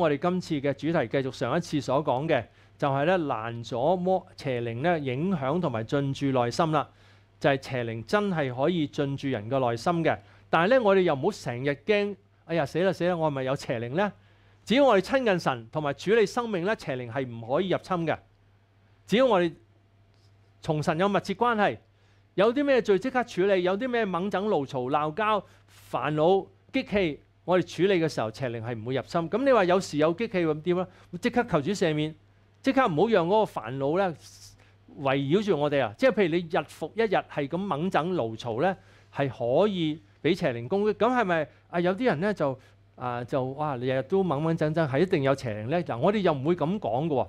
我哋今次嘅主题继续上一次所讲嘅，就系咧难咗魔邪灵咧影响同埋进驻内心啦，就系邪灵真系可以进驻人嘅内心嘅。但系咧，我哋又唔好成日惊，哎呀死啦死啦，我系咪有邪灵咧？只要我哋亲近神同埋处理生命咧，邪灵系唔可以入侵嘅。只要我哋同神有密切关系，有啲咩罪即刻处理，有啲咩猛整怒嘈闹交烦恼激气。我哋處理嘅時候，邪靈係唔會入心。咁你話有時有激氣咁點啊？即刻求主赦免，即刻唔好讓嗰個煩惱咧圍繞住我哋啊！即係譬如你日復一日係咁猛整牢嘈咧，係可以俾邪靈攻擊。咁係咪啊？有啲人咧就啊就哇，日日都猛猛整整，係一定有邪靈咧？嗱，我哋又唔會咁講嘅喎。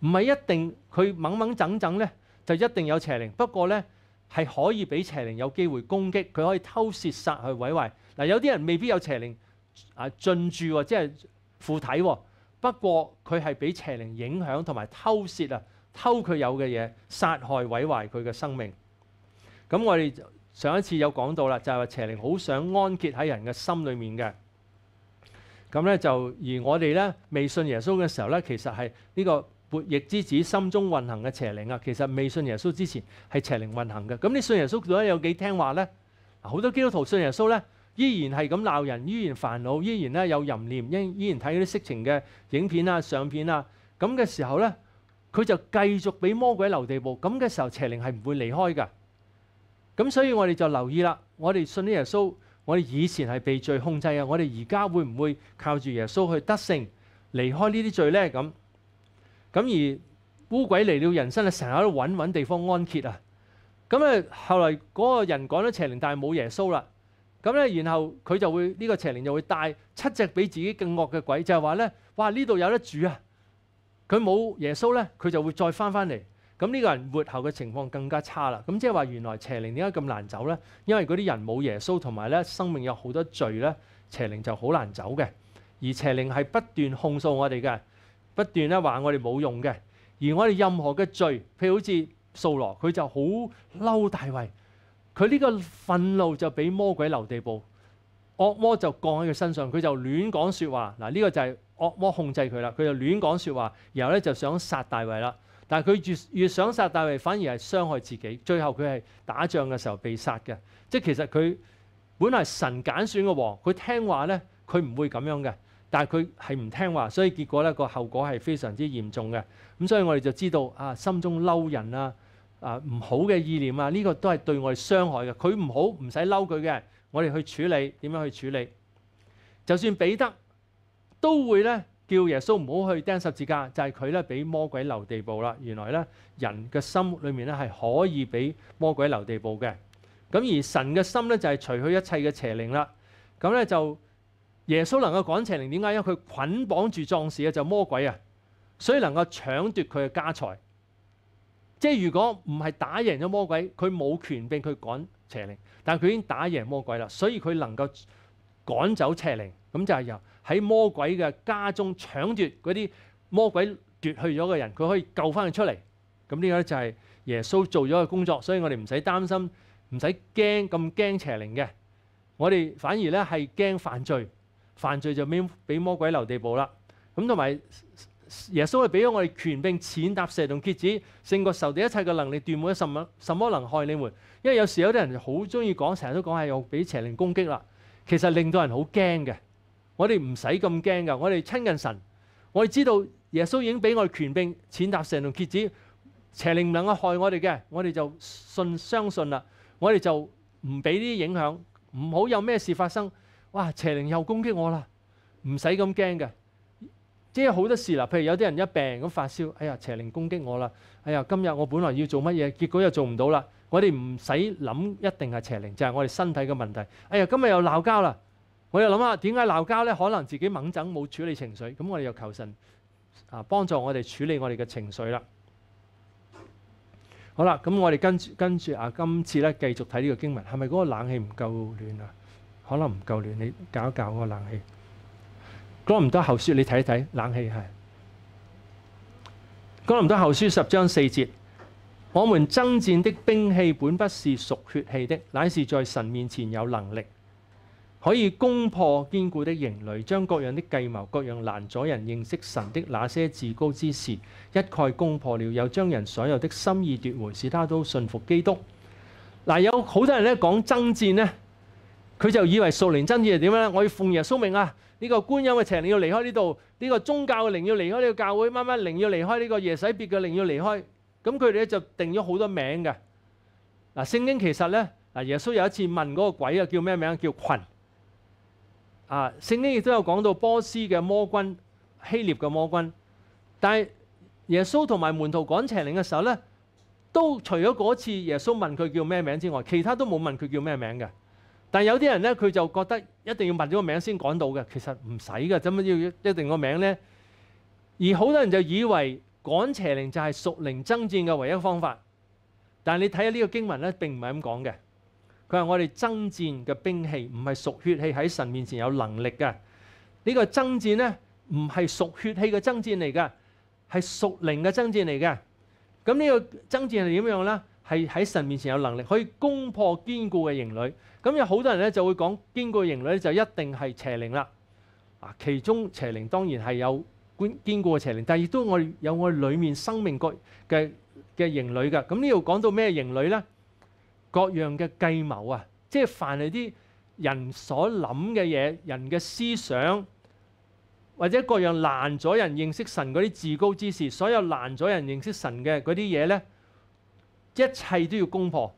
唔係一定佢猛猛整整咧就一定有邪靈。不過咧係可以俾邪靈有機會攻擊，佢可以偷竊殺去毀壞。嗱，有啲人未必有邪靈。啊，進駐即係附體，不過佢係俾邪靈影響同埋偷竊啊，偷佢有嘅嘢，殺害毀壞佢嘅生命。咁我哋上一次有講到啦，就係邪靈好想安結喺人嘅心裏面嘅。咁咧就而我哋咧未信耶穌嘅時候咧，其實係呢個活逆之子心中運行嘅邪靈啊。其實未信耶穌之前係邪靈運行嘅。咁你信耶穌到底有幾聽話咧？好多基督徒信耶穌咧。依然係咁鬧人，依然煩惱，依然咧有淫念，依依然睇嗰啲色情嘅影片啊、相片啊，咁嘅時候咧，佢就繼續俾魔鬼留地步。咁嘅時候邪靈係唔會離開㗎。咁所以我哋就留意啦，我哋信啲耶穌，我哋以前係被罪控制啊，我哋而家會唔會靠住耶穌去得勝，離開呢啲罪咧？咁，咁而烏鬼嚟了，人生啊成日喺度揾揾地方安歇啊。咁咧後嚟嗰個人講咗邪靈，但係冇耶穌啦。咁咧，然後佢就會呢個邪靈就會帶七隻比自己更惡嘅鬼，就係話咧，哇呢度有得住啊！佢冇耶穌咧，佢就會再翻翻嚟。咁呢個人活後嘅情況更加差啦。咁即係話原來邪靈點解咁難走咧？因為嗰啲人冇耶穌同埋咧，生命有好多罪咧，邪靈就好難走嘅。而邪靈係不斷控訴我哋嘅，不斷咧話我哋冇用嘅。而我哋任何嘅罪，譬如好似掃羅，佢就好嬲大衛。佢呢個憤怒就俾魔鬼留地步，惡魔就降喺佢身上，佢就亂講説話。嗱呢個就係惡魔控制佢啦，佢就亂講説話，然後咧就想殺大衛啦。但係佢越越想殺大衛，反而係傷害自己。最後佢係打仗嘅時候被殺嘅。即係其實佢本來神揀選嘅王，佢聽話咧，佢唔會咁樣嘅。但係佢係唔聽話，所以結果咧個後果係非常之嚴重嘅。咁所以我哋就知道啊，心中嬲人啦。啊，唔好嘅意念啊，呢個都係對我哋傷害嘅。佢唔好，唔使嬲佢嘅，我哋去處理點樣去處理。就算彼得都會咧叫耶穌唔好去釘十字架，就係佢咧俾魔鬼留地步啦。原來咧人嘅心裏面咧係可以俾魔鬼留地步嘅。咁而神嘅心咧就係除去一切嘅邪靈啦。咁咧就耶穌能夠趕邪靈，點解？因為佢捆綁住壯士嘅就魔鬼啊，所以能夠搶奪佢嘅家財。即係如果唔係打贏咗魔鬼，佢冇權柄佢趕邪靈。但係佢已經打贏魔鬼啦，所以佢能夠趕走邪靈。咁就係由喺魔鬼嘅家中搶奪嗰啲魔鬼奪去咗嘅人，佢可以救翻佢出嚟。咁呢個咧就係耶穌做咗嘅工作，所以我哋唔使擔心，唔使驚咁驚邪靈嘅。我哋反而咧係驚犯罪，犯罪就俾俾魔鬼留地步啦。咁同埋。耶稣系俾咗我哋权柄、踐踏蛇同蝎子，胜过受敌一切嘅能力，断冇咗什麼什么能害你们。因为有时有啲人好中意讲，成日都讲系又俾邪灵攻击啦，其实令到人好惊嘅。我哋唔使咁惊噶，我哋亲近神，我哋知道耶稣已经俾我哋权柄、踐踏蛇同蝎子，邪灵唔能够害我哋嘅。我哋就信相信啦，我哋就唔俾呢啲影响，唔好有咩事发生。哇，邪灵又攻击我啦，唔使咁惊嘅。啲好多事啦，譬如有啲人一病咁發燒，哎呀邪靈攻擊我啦！哎呀，今日我本來要做乜嘢，結果又做唔到啦。我哋唔使諗，一定係邪靈，就係我哋身體嘅問題。哎呀，今日又鬧交啦，我又諗下點解鬧交咧？可能自己猛整冇處理情緒，咁我哋又求神啊幫助我哋處理我哋嘅情緒啦。好啦，咁我哋跟住跟住啊，今次咧繼續睇呢個經文，係咪嗰個冷氣唔夠暖啊？可能唔夠暖，你搞一搞個冷氣。講唔多後書，你睇一睇。冷氣係講唔多後書十章四節，我们爭戰的兵器本不是属血氣的，乃是在神面前有能力，可以攻破堅固的營垒，將各樣的計謀、各樣难阻人認識神的那些至高之事，一概攻破了，又將人所有的心意奪回，使他都信服基督。嗱，有好多人咧講爭戰咧。佢就以為素年真意係點樣咧？我要奉耶穌命啊！呢個官音嘅邪靈要離開呢度，呢個宗教嘅靈要離開呢個教會，乜乜靈要離開呢個夜洗別嘅靈要離開，咁佢哋咧就定咗好多名嘅。嗱聖經其實咧，啊耶穌有一次問嗰個鬼啊叫咩名？叫群。啊。聖經亦都有講到波斯嘅魔君、希臘嘅魔君，但係耶穌同埋門徒趕邪靈嘅時候咧，都除咗嗰次耶穌問佢叫咩名之外，其他都冇問佢叫咩名嘅。但有啲人咧，佢就覺得一定要問咗個名先趕到嘅，其實唔使嘅，怎乜要一定個名咧？而好多人就以為趕邪靈就係屬靈爭戰嘅唯一方法。但你睇下呢個經文咧，並唔係咁講嘅。佢話我哋爭戰嘅兵器唔係屬血氣喺神面前有能力嘅。呢個爭戰咧唔係屬血氣嘅爭戰嚟嘅，係屬靈嘅爭戰嚟嘅。咁呢個爭戰係點樣咧？係喺神面前有能力，可以攻破堅固嘅營壘。咁有好多人咧就會講堅固嘅營壘就一定係邪靈啦啊，其中邪靈當然係有堅固嘅邪靈，但係亦都我有我裡面生命各嘅嘅營壘噶。咁呢度講到咩營壘咧？各樣嘅計謀啊，即係凡係啲人所諗嘅嘢，人嘅思想或者各樣難咗人認識神嗰啲至高之事，所有難咗人認識神嘅嗰啲嘢咧，一切都要攻破。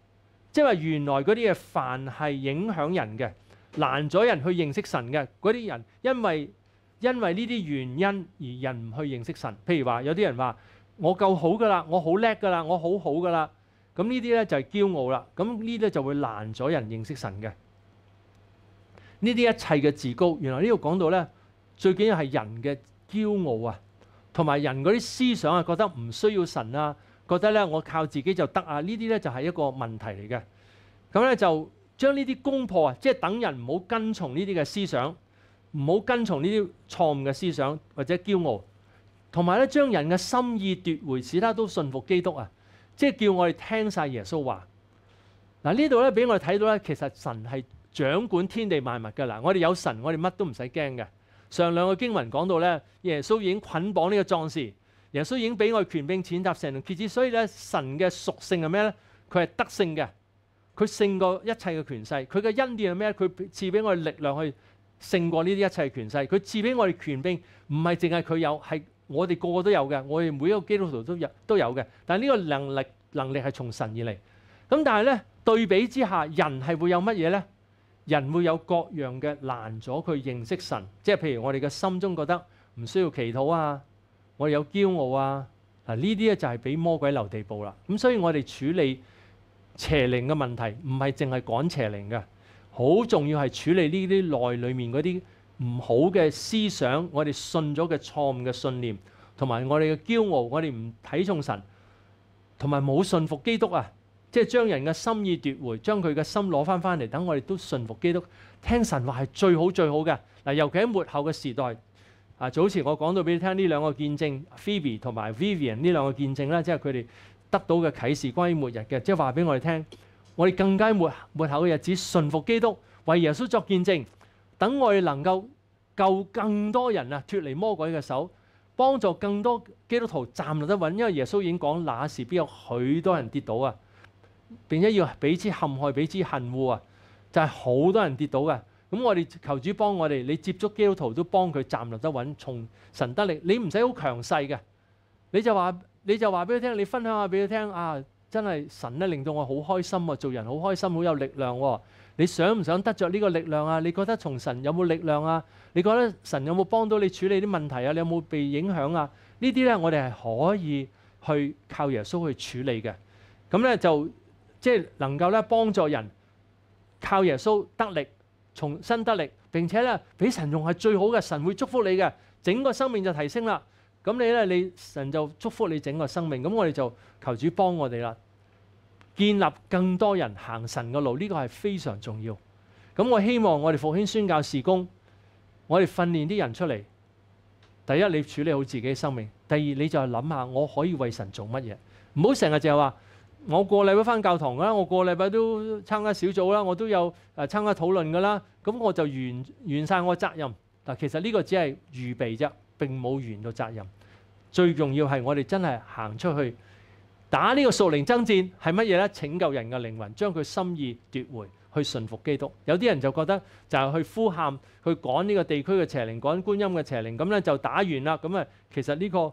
即係話原來嗰啲嘢凡係影響人嘅，難咗人去認識神嘅嗰啲人，因為因為呢啲原因而人唔去認識神。譬如話有啲人話我夠好噶啦，我好叻噶啦，我好好噶啦。咁呢啲咧就係驕傲啦。咁呢啲就會難咗人認識神嘅。呢啲一切嘅自高，原來呢度講到咧，最緊要係人嘅驕傲啊，同埋人嗰啲思想啊，覺得唔需要神啊。觉得咧我靠自己就得啊！呢啲咧就系一个问题嚟嘅，咁咧就将呢啲攻破啊，即系等人唔好跟从呢啲嘅思想，唔好跟从呢啲错误嘅思想或者骄傲，同埋咧将人嘅心意夺回，使他都信服基督啊！即系叫我哋听晒耶稣话。嗱呢度咧俾我哋睇到咧，其实神系掌管天地万物噶啦，我哋有神，我哋乜都唔使惊嘅。上两个经文讲到咧，耶稣已经捆绑呢个壮士。耶穌已經俾我權柄踐踏成人。決子，所以咧神嘅屬性係咩咧？佢係得勝嘅，佢勝過一切嘅權勢。佢嘅恩典係咩佢賜俾我哋力量去勝過呢啲一切嘅權勢。佢賜俾我哋權柄，唔係淨係佢有，係我哋個個都有嘅。我哋每一個基督徒都有都有嘅。但係呢個能力能力係從神而嚟。咁但係咧對比之下，人係會有乜嘢咧？人會有各樣嘅難阻佢認識神，即係譬如我哋嘅心中覺得唔需要祈禱啊。我哋有驕傲啊！嗱，呢啲咧就係俾魔鬼留地步啦。咁所以我哋處理邪靈嘅問題，唔係淨係趕邪靈嘅，好重要係處理呢啲內裏面嗰啲唔好嘅思想。我哋信咗嘅錯誤嘅信念，同埋我哋嘅驕傲，我哋唔睇重神，同埋冇信服基督啊！即係將人嘅心意奪回，將佢嘅心攞翻翻嚟，等我哋都信服基督，聽神話係最好最好嘅。嗱，尤其喺末後嘅時代。啊，早前我講到俾你聽，呢兩個見證，Phoebe 同埋 Vivian 呢兩個見證咧，即係佢哋得到嘅啟示關於末日嘅，即係話俾我哋聽，我哋更加末末後嘅日子，信服基督，為耶穌作見證，等我哋能夠救更多人啊，脱離魔鬼嘅手，幫助更多基督徒站立得穩，因為耶穌已經講，那時必有許多人跌倒啊，並且要彼之陷害，彼之恨惡啊，就係好多人跌倒嘅。咁我哋求主幫我哋，你接觸基督徒都幫佢站立得穩，從神得力。你唔使好強勢嘅，你就話你就話俾佢聽，你分享下俾佢聽啊！真係神咧令到我好開心喎，做人好開心，好有力量喎。你想唔想得着呢個力量啊？你覺得從神有冇力量啊？你覺得神有冇幫到你處理啲問題啊？你有冇被影響啊？呢啲咧，我哋係可以去靠耶穌去處理嘅。咁咧就即係能夠咧幫助人靠耶穌得力。重新得力，並且咧俾神用係最好嘅，神會祝福你嘅，整個生命就提升啦。咁你咧，你神就祝福你整個生命。咁我哋就求主幫我哋啦，建立更多人行神嘅路，呢個係非常重要。咁我希望我哋復興宣教事工，我哋訓練啲人出嚟。第一，你處理好自己嘅生命；第二，你就諗下我可以為神做乜嘢，唔好成日就話。我個禮拜翻教堂噶啦，我個禮拜都參加小組啦，我都有誒參加討論噶啦。咁我就完完曬我責任。嗱，其實呢個只係預備啫，並冇完到責任。最重要係我哋真係行出去打呢個屬靈爭戰係乜嘢咧？拯救人嘅靈魂，將佢心意奪回，去順服基督。有啲人就覺得就係去呼喊，去趕呢個地區嘅邪靈，趕觀音嘅邪靈，咁咧就打完啦。咁啊，其實呢個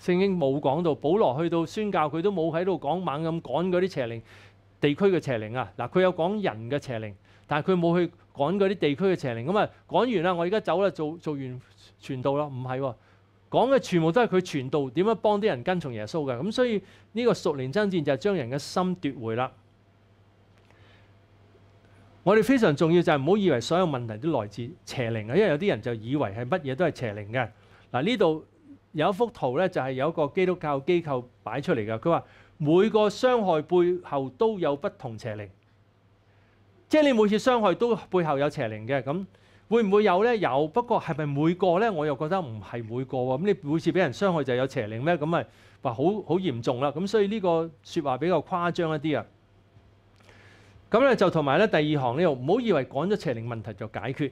聖經冇講到，保羅去到宣教，佢都冇喺度講猛咁趕嗰啲邪靈地區嘅邪靈啊！嗱，佢有講人嘅邪靈，但系佢冇去趕嗰啲地區嘅邪靈。咁啊，趕完啦，我而家走啦，做做完傳道啦，唔係喎，講嘅全部都係佢傳道點樣幫啲人跟從耶穌嘅。咁所以呢個熟練爭戰就係將人嘅心奪回啦。我哋非常重要就係唔好以為所有問題都來自邪靈啊，因為有啲人就以為係乜嘢都係邪靈嘅嗱呢度。有一幅圖咧，就係有一個基督教機構擺出嚟嘅。佢話每個傷害背後都有不同邪靈，即係你每次傷害都背後有邪靈嘅。咁會唔會有咧？有不過係咪每個咧？我又覺得唔係每個喎。咁你每次俾人傷害就有邪靈咩？咁咪話好好嚴重啦。咁所以呢個説話比較誇張一啲啊。咁咧就同埋咧第二行呢度唔好以為趕咗邪靈問題就解決。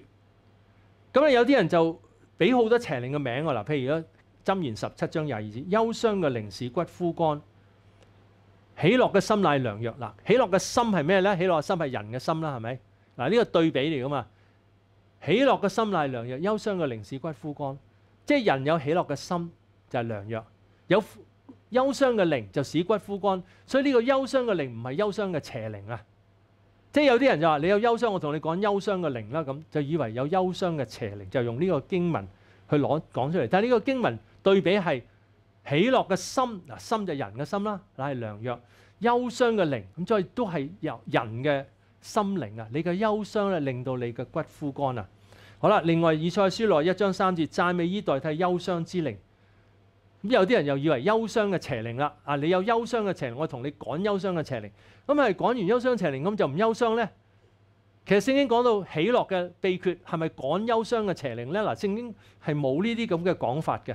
咁咧有啲人就俾好多邪靈嘅名喎嗱，譬如咧。針言十七章廿二字，憂傷嘅靈是骨枯乾，喜樂嘅心乃良藥嗱，喜樂嘅心係咩咧？喜樂嘅心係人嘅心啦，係咪？嗱呢個對比嚟噶嘛？喜樂嘅心乃良藥，憂傷嘅靈是骨枯乾。即係人有喜樂嘅心就係良藥，有憂傷嘅靈就使骨枯乾。所以呢個憂傷嘅靈唔係憂傷嘅邪靈啊。即係有啲人就話你有憂傷，我同你講憂傷嘅靈啦，咁就以為有憂傷嘅邪靈就用呢個經文去攞講出嚟。但係呢個經文。對比係喜樂嘅心嗱，心就人嘅心啦，乃係良藥；憂傷嘅靈咁，所以都係由人嘅心靈啊。你嘅憂傷咧，令到你嘅骨枯乾啊。好啦，另外以賽書內一章三節，讚美伊代替憂傷之靈。咁有啲人又以為憂傷嘅邪靈啦啊，你有憂傷嘅邪靈，我同你趕憂傷嘅邪靈。咁係趕完憂傷邪靈，咁就唔憂傷咧。其實聖經講到喜樂嘅秘訣係咪趕憂傷嘅邪靈咧？嗱，聖經係冇呢啲咁嘅講法嘅。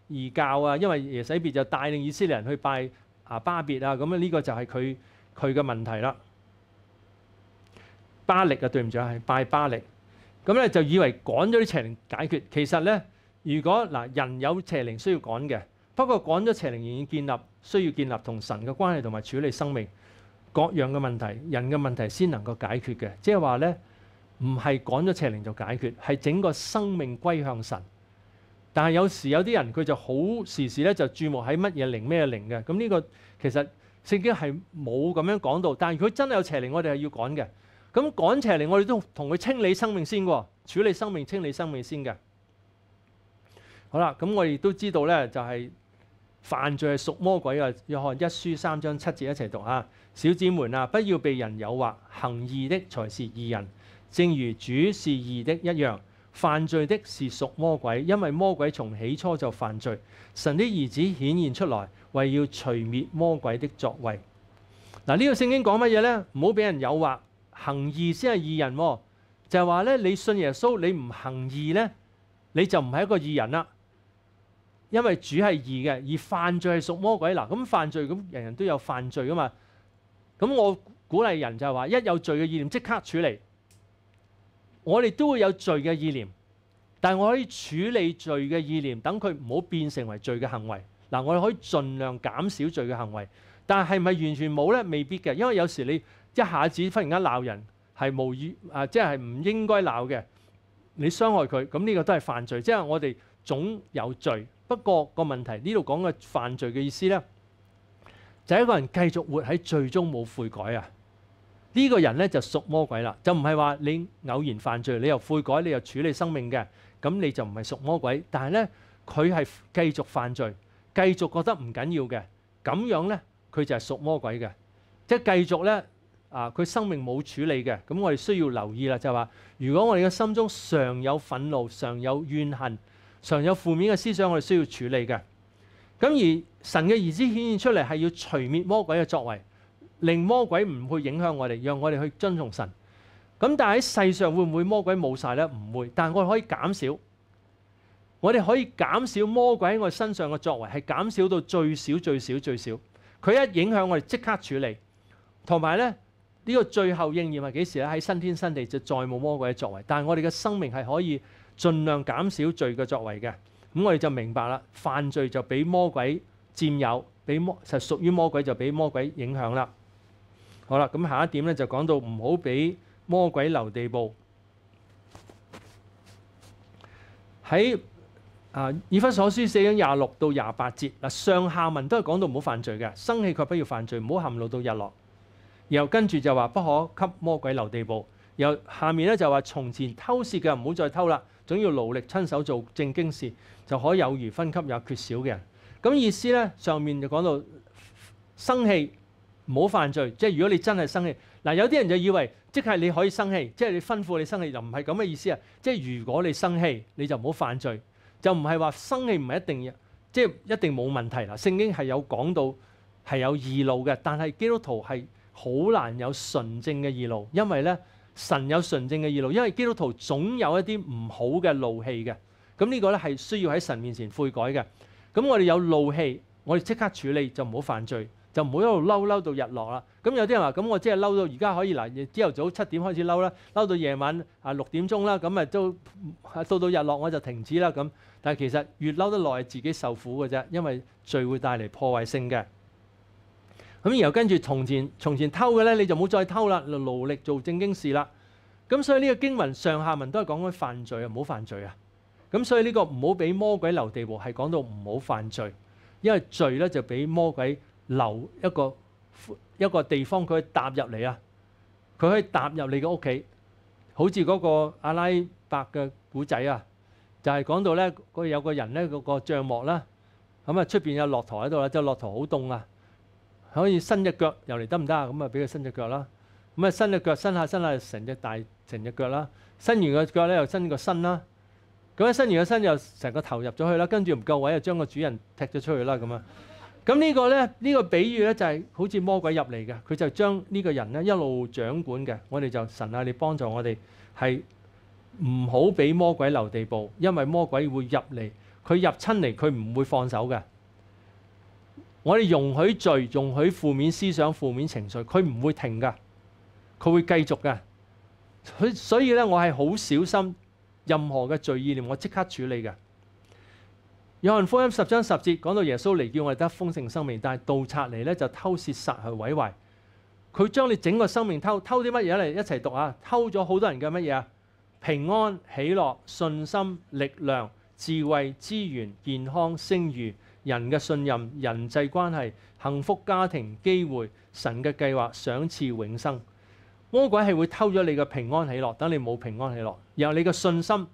異教啊，因為耶洗別就帶領以色列人去拜啊巴別啊，咁啊呢個就係佢佢嘅問題啦。巴力啊，對唔住啊，係拜巴力。咁咧就以為趕咗啲邪靈解決，其實咧如果嗱人有邪靈需要趕嘅，不過趕咗邪靈仍然建立需要建立同神嘅關係同埋處理生命各樣嘅問題，人嘅問題先能夠解決嘅。即係話咧唔係趕咗邪靈就解決，係整個生命歸向神。但係有時有啲人佢就好時時咧就注目喺乜嘢零咩零嘅，咁呢個其實聖經係冇咁樣講到。但係如果真係有邪靈，我哋係要趕嘅。咁趕邪靈，我哋都同佢清理生命先喎，處理生命、清理生命先嘅。好啦，咁我哋都知道咧，就係犯罪係屬魔鬼啊。約翰一書三章七節一齊讀嚇，小子們啊，不要被人誘惑，行義的才是義人，正如主是義的一樣。犯罪的是属魔鬼，因为魔鬼从起初就犯罪。神的儿子显现出来，为要除灭魔鬼的作为。嗱，呢个圣经讲乜嘢呢？唔好俾人诱惑，行义先系义人。就系话咧，你信耶稣，你唔行义呢，你就唔系一个义人啦。因为主系义嘅，而犯罪系属魔鬼。嗱，咁犯罪咁人人都有犯罪噶嘛。咁我鼓励人就系话，一有罪嘅意念即刻处理。我哋都會有罪嘅意念，但系我可以處理罪嘅意念，等佢唔好變成為罪嘅行為。嗱，我哋可以盡量減少罪嘅行為，但係咪完全冇咧？未必嘅，因為有時你一下子忽然間鬧人，係無意啊，即係唔應該鬧嘅，你傷害佢，咁呢個都係犯罪。即係我哋總有罪，不過個問題呢度講嘅犯罪嘅意思咧，就係一個人繼續活喺罪中冇悔改啊。呢個人咧就屬魔鬼啦，就唔係話你偶然犯罪，你又悔改，你又處理生命嘅，咁你就唔係屬魔鬼。但係咧，佢係繼續犯罪，繼續覺得唔緊要嘅，咁樣咧佢就係屬魔鬼嘅，即係繼續咧啊，佢生命冇處理嘅。咁我哋需要留意啦，就係話，如果我哋嘅心中常有憤怒、常有怨恨、常有負面嘅思想，我哋需要處理嘅。咁而神嘅兒子顯現出嚟係要除滅魔鬼嘅作為。令魔鬼唔去影響我哋，讓我哋去尊重神。咁但係喺世上會唔會魔鬼冇晒咧？唔會，但係我可以減少。我哋可以減少魔鬼喺我身上嘅作為，係減少到最少最少最少。佢一影響我哋，即刻處理。同埋咧，呢個最後應驗係幾時咧？喺新天新地就再冇魔鬼嘅作為。但係我哋嘅生命係可以盡量減少罪嘅作為嘅。咁我哋就明白啦，犯罪就俾魔鬼佔有，俾魔就屬於魔鬼就俾魔鬼影響啦。好啦，咁下一點咧就講到唔好俾魔鬼留地步。喺啊以弗所書寫緊廿六到廿八節，嗱上下文都係講到唔好犯罪嘅，生氣卻不要犯罪，唔好陷入到日落。然後跟住就話不可給魔鬼留地步。又下面咧就話從前偷竊嘅唔好再偷啦，總要勞力親手做正經事，就可有餘分給有缺少嘅人。咁意思咧，上面就講到生氣。唔好犯罪，即係如果你真係生氣，嗱有啲人就以為即係你可以生氣，即係你吩咐你生氣就唔係咁嘅意思啊！即係如果你生氣，你就唔好犯罪，就唔係話生氣唔係一定，即係一定冇問題啦。聖經係有講到係有義路嘅，但係基督徒係好難有純正嘅義路，因為咧神有純正嘅義路，因為 基督徒總有一啲唔好嘅怒氣嘅，咁呢個咧係需要喺神面前悔改嘅。咁我哋有怒氣，我哋即刻處理就唔好犯罪。就唔好一路嬲嬲到日落啦。咁有啲人話：，咁我即係嬲到而家可以嗱，朝頭早七點開始嬲啦，嬲到夜晚啊六點鐘啦，咁啊都到到日落我就停止啦。咁但係其實越嬲得耐，自己受苦嘅啫，因為罪會帶嚟破壞性嘅。咁然後跟住從前從前偷嘅咧，你就冇再偷啦，勞力做正經事啦。咁所以呢個經文上下文都係講緊犯罪啊，唔好犯罪啊。咁所以呢個唔好俾魔鬼留地步，係講到唔好犯罪，因為罪咧就俾魔鬼。留一個一個地方，佢可以踏入嚟啊！佢可以踏入你嘅屋企，好似嗰個阿拉伯嘅古仔啊，就係講到咧，佢有個人咧，嗰個帳幕啦，咁啊出邊有駱駝喺度啦，就駱駝好凍啊，可以伸只腳入嚟得唔得啊？咁啊俾佢伸只腳啦，咁啊伸只腳伸下伸下成只大成只腳啦，伸完個腳咧又伸個身啦，咁啊伸完個身又成個頭入咗去啦，跟住唔夠位又將個主人踢咗出去啦，咁啊～咁呢個咧，呢個比喻咧就係好似魔鬼入嚟嘅，佢就將呢個人咧一路掌管嘅。我哋就神啊，你幫助我哋，係唔好俾魔鬼留地步，因為魔鬼會入嚟，佢入侵嚟，佢唔會放手嘅。我哋容許罪、容許負面思想、負面情緒，佢唔會停噶，佢會繼續噶。所所以咧，我係好小心任何嘅罪意念，我即刻處理嘅。有人福音十章十节讲到耶稣嚟叫我哋得丰盛生命，但系盗贼嚟咧就偷窃杀去毁坏。佢将你整个生命偷，偷啲乜嘢嚟？一齐读下，偷咗好多人嘅乜嘢啊？平安、喜乐、信心、力量、智慧、资源、健康、声誉、人嘅信任、人际关系、幸福家庭、机会、神嘅计划、赏赐、永生。魔鬼系会偷咗你嘅平安喜乐，等你冇平安喜乐，然后你嘅信心，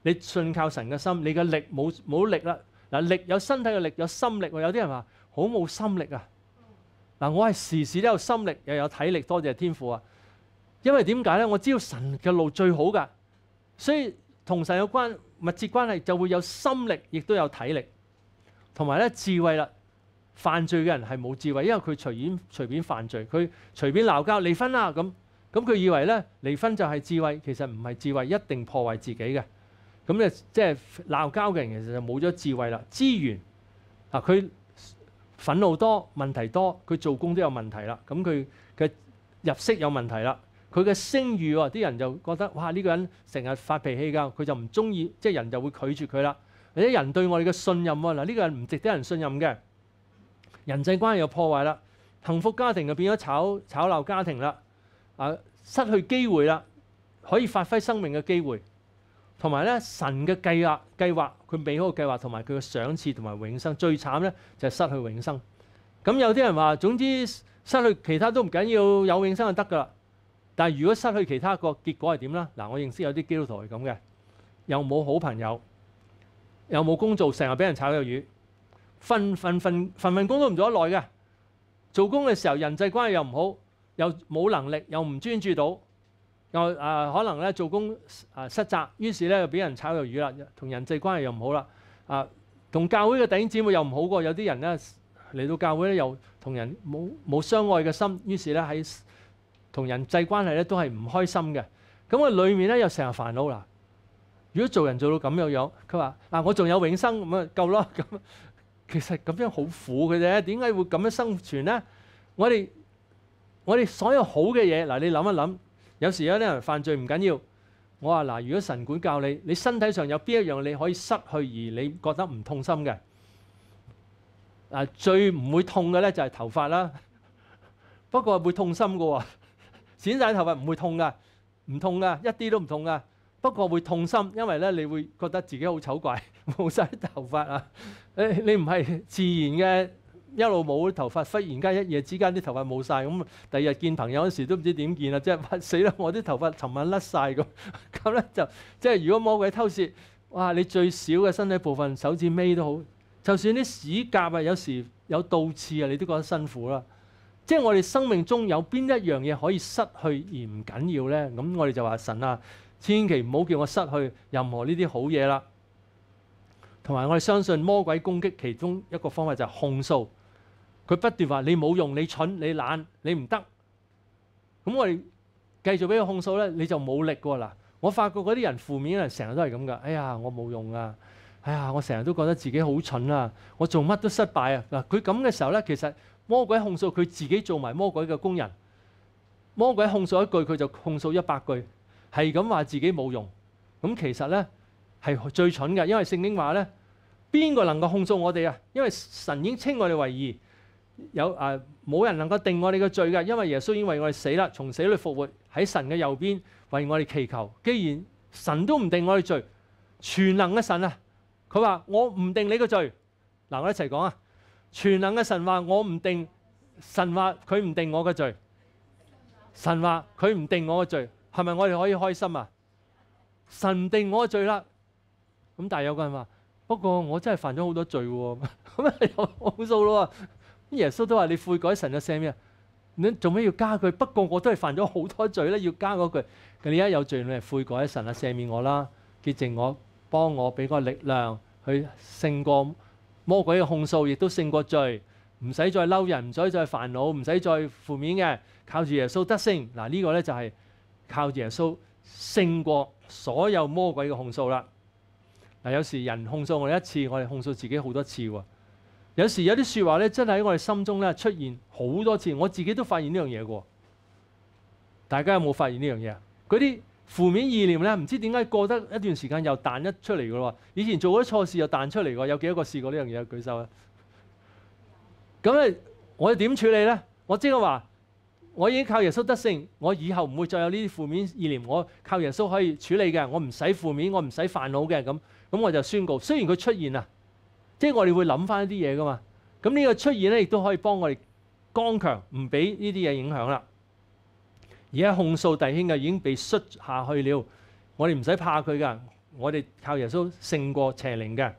你信靠神嘅心，你嘅力冇冇力啦。嗱，力有身體嘅力，有心力喎。有啲人話好冇心力啊。嗱，我係時時都有心力，又有體力。多謝天父啊。因為點解咧？我知道神嘅路最好㗎，所以同神有關密切關係就會有心力，亦都有體力。同埋咧智慧啦。犯罪嘅人係冇智慧，因為佢隨便隨便犯罪，佢隨便鬧交、離婚啦咁。咁佢以為咧離婚就係智慧，其實唔係智慧，一定破壞自己嘅。咁咧，即係鬧交嘅人其實就冇咗智慧啦。資源啊，佢憤怒多，問題多，佢做工都有問題啦。咁佢嘅入息有問題啦，佢嘅聲譽喎，啲人就覺得哇呢個人成日發脾氣㗎，佢就唔中意，即係人就會拒絕佢啦。或者人對我哋嘅信任喎，嗱呢個唔值得人信任嘅，人際關係又破壞啦，幸福家庭就變咗炒炒鬧家庭啦，啊失去機會啦，可以發揮生命嘅機會。同埋咧，神嘅計劃計劃，佢美好嘅計劃，同埋佢嘅賞賜同埋永生。最慘咧就係失去永生。咁有啲人話：總之失去其他都唔緊要，有永生就得㗎啦。但係如果失去其他個結果係點咧？嗱，我認識有啲基督徒係咁嘅，又冇好朋友，又冇工做，成日俾人炒嘅魚，份份份份份工都唔做得耐嘅。做工嘅時候，人際關係又唔好，又冇能力，又唔專注到。又誒可能咧做工誒失責，於是咧又俾人炒魷魚啦，同人際關係又唔好啦。啊，同教會嘅弟兄姊妹又唔好過。有啲人咧嚟到教會咧，又同人冇冇相愛嘅心，於是咧喺同人際關係咧都係唔開心嘅。咁啊裏面咧又成日煩惱啦。如果做人做到咁樣樣，佢話嗱我仲有永生咁啊夠啦咁。其實咁樣好苦嘅啫，點解會咁樣生存咧？我哋我哋所有好嘅嘢嗱，你諗一諗。有時有啲人犯罪唔緊要，我話嗱，如果神管教你，你身體上有邊一樣你可以失去而你覺得唔痛心嘅？嗱，最唔會痛嘅咧就係頭髮啦。不過會痛心噶喎，剪晒頭髮唔會痛噶，唔痛噶，一啲都唔痛噶。不過會痛心，因為咧你會覺得自己好醜怪，冇晒頭髮啊！誒，你唔係自然嘅。一路冇啲頭髮，忽然間一夜之間啲頭髮冇晒。咁第二日見朋友嗰時都唔知點見啦，即係 死啦！我啲頭髮尋晚甩晒。咁，咁咧就即係如果魔鬼偷竊，哇！你最少嘅身體部分手指尾都好，就算啲指甲啊，有時有倒刺啊，你都覺得辛苦啦。即係我哋生命中有邊一樣嘢可以失去而唔緊要咧？咁我哋就話神啊，千祈唔好叫我失去任何呢啲好嘢啦。同埋我哋相信魔鬼攻擊其中一個方法就係控訴。佢不斷話：你冇用，你蠢，你懶，你唔得。咁我哋繼續俾佢控訴咧，你就冇力喎嗱。我發覺嗰啲人負面嘅人成日都係咁㗎。哎呀，我冇用啊！哎呀，我成日都覺得自己好蠢啊！我做乜都失敗啊嗱。佢咁嘅時候咧，其實魔鬼控訴佢自己做埋魔鬼嘅工人。魔鬼控訴一句，佢就控訴一百句，係咁話自己冇用。咁其實咧係最蠢嘅，因為聖經話咧邊個能夠控訴我哋啊？因為神已經稱我哋為義。有誒，冇人能夠定我哋嘅罪嘅，因為耶穌已經為我哋死啦，從死裏復活喺神嘅右邊，為我哋祈求。既然神都唔定我哋罪，全能嘅神啊，佢話我唔定你嘅罪。嗱，我一齊講啊，全能嘅神話我唔定，神話佢唔定我嘅罪，神話佢唔定我嘅罪，係咪我哋可以開心啊？神唔定我嘅罪啦，咁但係有個人話：不過我真係犯咗好多罪喎，咁係有好數咯？耶穌都話：你悔改神就赦免你。你做咩要加句？不過我都係犯咗好多罪咧，要加嗰句。咁你一有罪你悔改神啊，赦免我啦，洁淨我，幫我俾個力量去勝過魔鬼嘅控訴，亦都勝過罪，唔使再嬲人，唔使再煩惱，唔使再負面嘅。靠住耶穌得勝。嗱呢個咧就係靠住耶穌勝過所有魔鬼嘅控訴啦。嗱，有時人控訴我一次，我哋控訴自己好多次喎。有時有啲説話咧，真係喺我哋心中咧出現好多次。我自己都發現呢樣嘢嘅喎。大家有冇發現呢樣嘢啊？嗰啲負面意念咧，唔知點解過得一段時間又彈一出嚟嘅喎。以前做咗啲錯事又彈出嚟嘅，有幾多個試過呢樣嘢？舉手啊！咁咧，我點處理咧？我即刻話，我已經靠耶穌得勝，我以後唔會再有呢啲負面意念。我靠耶穌可以處理嘅，我唔使負面，我唔使煩惱嘅。咁咁我就宣告，雖然佢出現啊。即係我哋會諗翻一啲嘢噶嘛，咁呢個出現咧，亦都可以幫我哋剛強，唔俾呢啲嘢影響啦。而家控訴弟兄嘅已經被摔下去了，我哋唔使怕佢噶，我哋靠耶穌勝過邪靈嘅。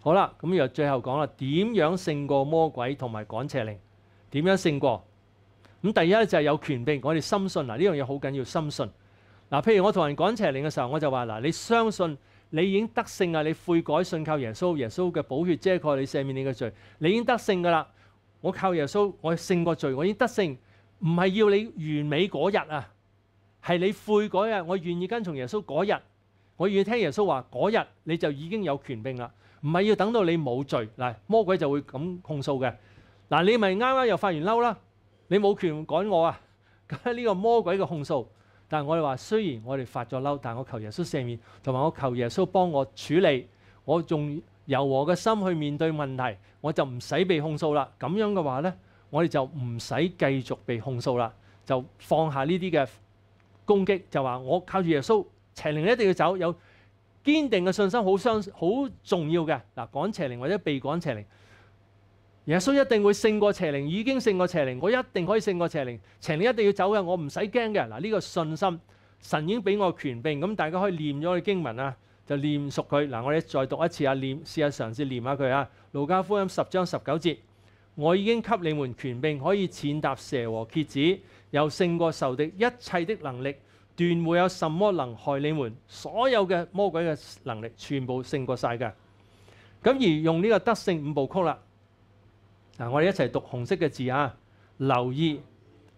好啦，咁又最後講啦，點樣勝過魔鬼同埋趕邪靈？點樣勝過？咁第一就係有權柄，我哋深信嗱呢樣嘢好緊要，深信嗱。譬如我同人趕邪靈嘅時候，我就話嗱，你相信。你已經得勝啊！你悔改信靠耶穌，耶穌嘅寶血遮蓋你赦免你嘅罪。你已經得勝噶啦！我靠耶穌，我勝過罪，我已經得勝。唔係要你完美嗰日啊，係你悔改啊！我願意跟從耶穌嗰日，我願意聽耶穌話嗰日，你就已經有權柄啦。唔係要等到你冇罪，嗱魔鬼就會咁控訴嘅。嗱你咪啱啱又發完嬲啦，你冇權趕我啊！咁呢個魔鬼嘅控訴。但我哋話，雖然我哋發咗嬲，但我求耶穌赦免，同埋我求耶穌幫我處理，我仲柔和嘅心去面對問題，我就唔使被控訴啦。咁樣嘅話呢，我哋就唔使繼續被控訴啦，就放下呢啲嘅攻擊，就話我靠住耶穌，邪靈一定要走，有堅定嘅信心好相好重要嘅。嗱，趕邪靈或者避趕邪靈。耶穌一定會勝過邪靈，已經勝過邪靈，我一定可以勝過邪靈。邪靈一定要走嘅，我唔使驚嘅。嗱，呢個信心神已經俾我權柄，咁大家可以念咗佢經文啊，就念熟佢嗱。我哋再讀一次啊，念試下尝试念下佢啊，《路加福音》十章十九節，我已經給你們權柄，可以践踏蛇和蝎子，又勝過仇敵一切的能力，斷會有什麼能害你們？所有嘅魔鬼嘅能力全部勝過晒嘅。咁而用呢個得勝五部曲啦。嗱，我哋一齊讀紅色嘅字啊！留意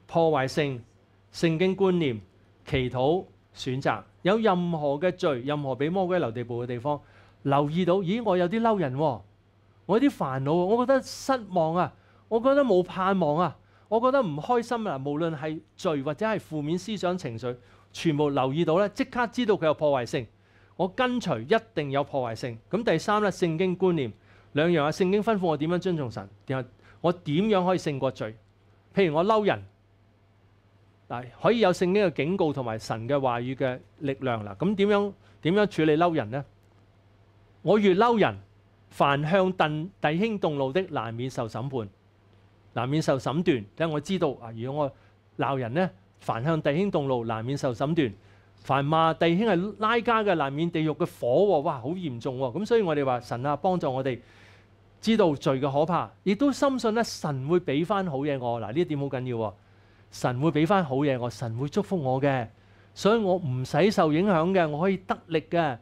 破壞性聖經觀念、祈禱、選擇，有任何嘅罪、任何俾魔鬼留地步嘅地方，留意到，咦，我有啲嬲人喎，我有啲煩惱，我覺得失望啊，我覺得冇盼望啊，我覺得唔開心啊。無論係罪或者係負面思想情緒，全部留意到咧，即刻知道佢有破壞性，我跟隨一定有破壞性。咁第三咧，聖經觀念。兩樣啊！聖經吩咐我點樣尊重神，然後我點樣可以勝過罪？譬如我嬲人，嗱可以有聖經嘅警告同埋神嘅話語嘅力量啦。咁點樣點樣處理嬲人呢？我越嬲人，凡向弟兄動怒的，難免受審判，難免受審斷。等我知道啊，如果我鬧人呢，凡向弟兄動怒，難免受審斷；凡罵弟兄係拉家嘅，難免地獄嘅火。哇，好嚴重喎！咁所以我哋話神啊，幫助我哋。知道罪嘅可怕，亦都深信咧神会俾翻好嘢我。嗱呢一點好緊要喎，神會俾翻好嘢我，神會祝福我嘅，所以我唔使受影響嘅，我可以得力嘅。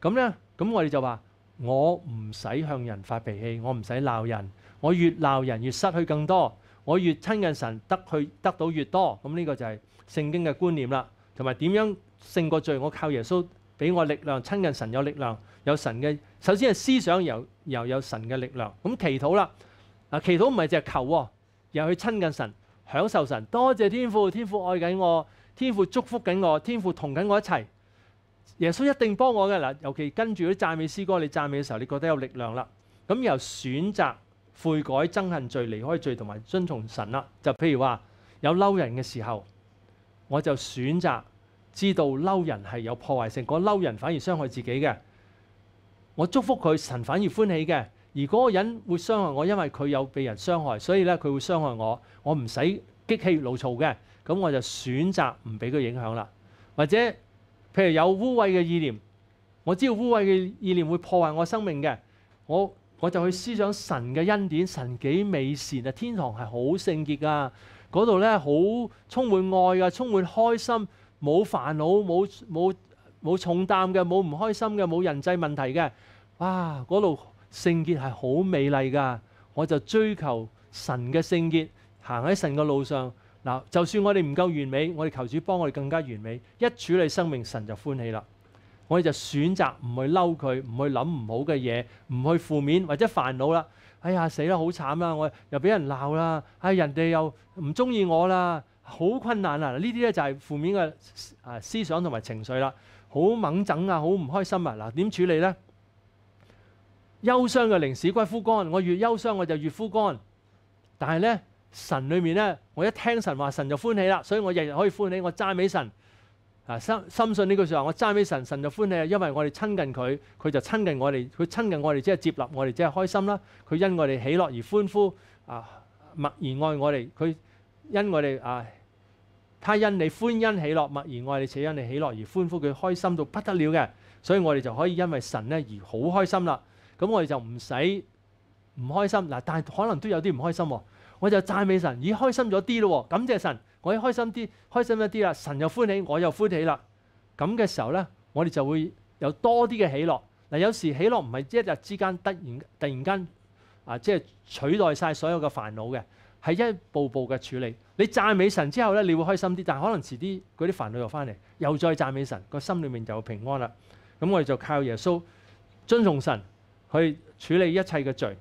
咁咧，咁我哋就話我唔使向人發脾氣，我唔使鬧人，我越鬧人越失去更多，我越親近神得去得到越多。咁呢個就係聖經嘅觀念啦，同埋點樣勝過罪？我靠耶穌。俾我力量，亲近神有力量，有神嘅首先系思想，又又有神嘅力量。咁祈祷啦，啊祈祷唔系只求喎，又去亲近神，享受神，多谢天父，天父爱紧我，天父祝福紧我，天父同紧我一齊。耶稣一定帮我嘅嗱，尤其跟住啲赞美诗歌，你赞美嘅时候，你觉得有力量啦。咁又選选择悔改、憎恨罪、离开罪同埋遵从神啦。就譬如话有嬲人嘅时候，我就选择。知道嬲人係有破壞性，嗰嬲人反而傷害自己嘅。我祝福佢，神反而歡喜嘅。而嗰個人會傷害我，因為佢有被人傷害，所以咧佢會傷害我。我唔使激氣怒躁嘅，咁我就選擇唔俾佢影響啦。或者，譬如有污穢嘅意念，我知道污穢嘅意念會破壞我生命嘅，我我就去思想神嘅恩典、神幾美善啊！天堂係好聖潔噶，嗰度咧好充滿愛㗎，充滿開心。冇煩惱、冇冇冇重擔嘅、冇唔開心嘅、冇人際問題嘅，哇！嗰度聖潔係好美麗㗎，我就追求神嘅聖潔，行喺神嘅路上。嗱，就算我哋唔夠完美，我哋求主幫我哋更加完美。一處理生命，神就歡喜啦。我哋就選擇唔去嬲佢，唔去諗唔好嘅嘢，唔去負面或者煩惱啦。哎呀，死啦，好慘啦，我又俾人鬧啦，哎，人哋又唔中意我啦。好困難啊！呢啲咧就係負面嘅啊思想同埋情緒啦，好猛整啊，好唔開心啊！嗱，點處理咧？憂傷嘅靈，使骨枯乾。我越憂傷，我就越枯乾。但係咧，神裏面咧，我一聽神話，神就歡喜啦。所以我日日可以歡喜，我讚美神啊！深深信呢句説話，我讚美神，神就歡喜，因為我哋親近佢，佢就親近我哋，佢親近我哋即係接納我哋，即係開心啦。佢因我哋喜樂而歡呼啊，默然愛我哋。佢因我哋啊～他因你歡欣喜樂，默而爱你，且因你喜樂而歡呼，佢開心到不得了嘅，所以我哋就可以因為神咧而好開心啦。咁我哋就唔使唔開心嗱，但系可能都有啲唔開心。我就讚美神，咦，開心咗啲咯，感謝神，我開心啲，開心一啲啦。神又歡喜，我又歡喜啦。咁嘅時候咧，我哋就會有多啲嘅喜樂嗱。有時喜樂唔係一日之間突然突然間啊，即係取代晒所有嘅煩惱嘅。係一步步嘅處理。你讚美神之後咧，你會開心啲，但可能遲啲嗰啲煩惱又翻嚟，又再讚美神個心裏面就平安啦。咁我哋就靠耶穌遵從神去處理一切嘅罪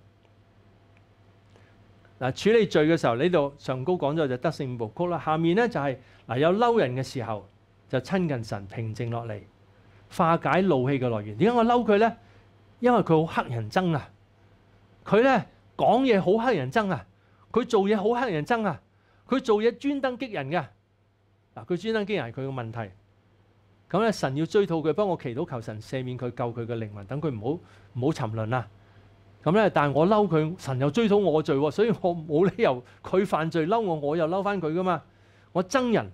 嗱。處理罪嘅時候呢度上高講咗就得勝部曲啦。下面咧就係嗱有嬲人嘅時候就親近神平靜落嚟化解怒氣嘅來源。點解我嬲佢咧？因為佢好黑人憎啊！佢咧講嘢好黑人憎啊！佢做嘢好黑人憎啊！佢做嘢专登激人噶，嗱佢专登激人系佢嘅问题。咁咧神要追讨佢，帮我祈祷求神赦免佢救佢嘅灵魂，等佢唔好唔好沉沦啦。咁咧，但系我嬲佢，神又追讨我罪，所以我 冇理由佢犯罪嬲我，我又嬲翻佢噶嘛。我憎人，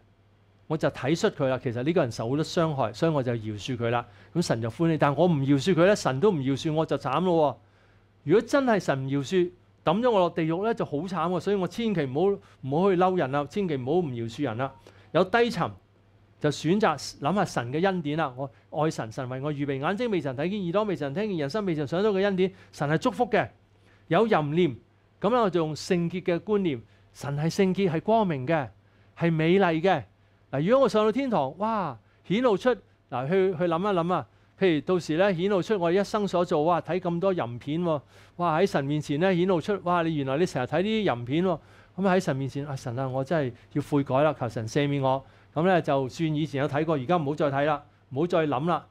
我就睇出佢啦。其实呢个人受好多伤害，所以我就饶恕佢啦。咁神就欢喜，但我唔饶恕佢咧，神都唔饶恕我就惨咯。如果真系神唔饶恕。抌咗我落地獄咧就好慘喎，所以我千祈唔好唔好去嬲人啦，千祈唔好唔饒恕人啦。有低沉就選擇諗下神嘅恩典啦。我愛神，神為我預備，眼睛未曾睇見，耳朵未曾聽見，人生未曾想到嘅恩典，神係祝福嘅。有淫念咁咧，我就用聖潔嘅觀念，神係聖潔係光明嘅，係美麗嘅。嗱，如果我上到天堂，哇，顯露出嗱，去去諗一諗啊！譬如到時咧顯露出我一生所做，哇睇咁多淫片喎，哇喺神面前咧顯露出，哇你原來你成日睇啲淫片喎，咁喺神面前啊神啊我真係要悔改啦，求神赦免我，咁咧就算以前有睇過，而家唔好再睇啦，唔好再諗啦。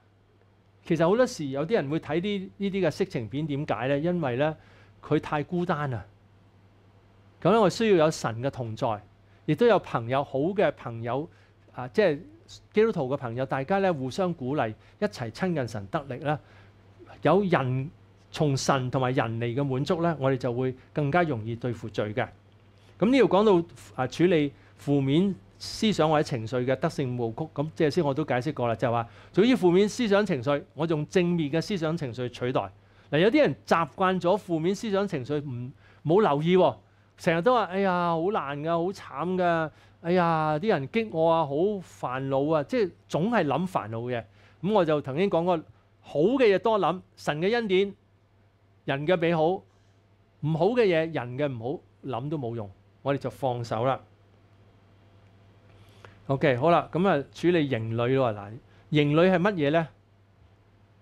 其實好多時有啲人會睇啲呢啲嘅色情片，點解咧？因為咧佢太孤單啊，咁咧我需要有神嘅同在，亦都有朋友好嘅朋友啊，即係。基督徒嘅朋友，大家咧互相鼓励，一齐亲近神得力啦。有人從神同埋人嚟嘅滿足咧，我哋就會更加容易對付罪嘅。咁呢度講到啊處理負面思想或者情緒嘅得勝無曲，咁即係先我都解釋過啦，就係話，對於負面思想情緒，我用正面嘅思想情緒取代。嗱，有啲人習慣咗負面思想情緒，唔冇留意喎，成日都話：哎呀，好難㗎，好慘㗎。哎呀！啲人激我啊，好煩惱啊，即係總係諗煩惱嘅。咁我就曾經講過，好嘅嘢多諗，神嘅恩典、人嘅美好。唔好嘅嘢、人嘅唔好，諗都冇用。我哋就放手啦。OK，好啦，咁啊處理型女咯。嗱，型女係乜嘢咧？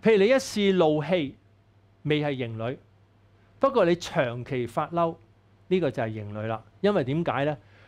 譬如你一試怒氣未係型女，不過你長期發嬲，呢個就係型女啦。因為點解咧？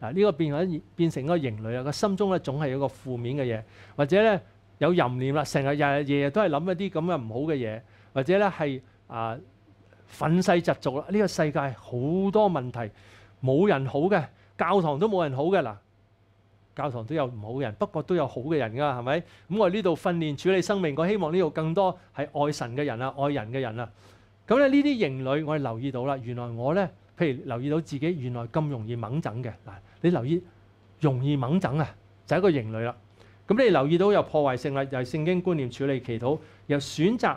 嗱，呢個變咗變成個型女啊！個心中咧總係有個負面嘅嘢，或者咧有淫念啦，成日日日夜夜都係諗一啲咁嘅唔好嘅嘢，或者咧係啊憤世疾俗啦！呢個世界好多問題，冇人好嘅，教堂都冇人好嘅嗱，教堂都有唔好人，不過都有好嘅人㗎，係咪？咁我呢度訓練處理生命，我希望呢度更多係愛神嘅人啊，愛人嘅人啊。咁咧呢啲型女，我哋留意到啦。原來我咧，譬如留意到自己原來咁容易掹整嘅嗱。你留意容易掹整啊，就係一個型壘啦。咁你留意到有破壞性啦，又係聖經觀念處理祈禱，又選擇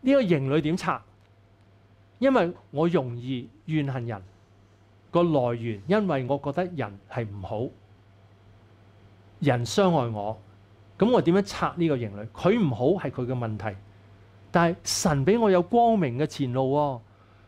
呢個型壘點拆？因為我容易怨恨人個來源，因為我覺得人係唔好，人傷害我，咁我點樣拆呢個型壘？佢唔好係佢嘅問題，但係神俾我有光明嘅前路喎。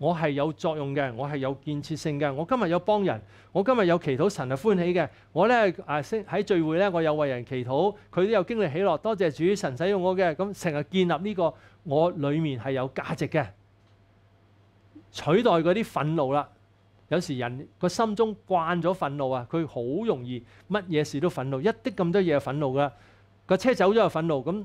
我係有作用嘅，我係有建設性嘅。我今日有幫人，我今日有祈禱，神就歡喜嘅。我咧誒喺聚會咧，我有為人祈禱，佢都有經歷喜樂。多謝主，神使用我嘅。咁成日建立呢個我裏面係有價值嘅，取代嗰啲憤怒啦。有時人個心中慣咗憤怒啊，佢好容易乜嘢事都憤怒，一啲咁多嘢憤怒噶，個車走咗又憤怒咁。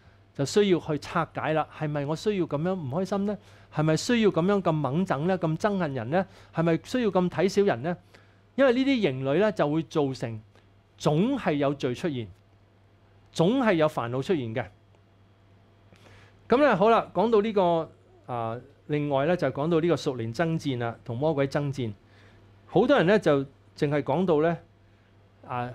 就需要去拆解啦，係咪我需要咁樣唔開心呢？係咪需要咁樣咁猛整呢？咁憎恨人呢？係咪需要咁睇小人呢？因為呢啲型女咧就會造成總係有罪出現，總係有煩惱出現嘅。咁咧好啦，講到呢個啊，另外咧就講到呢個熟練爭戰啊，同魔鬼爭戰。好多人咧就淨係講到咧啊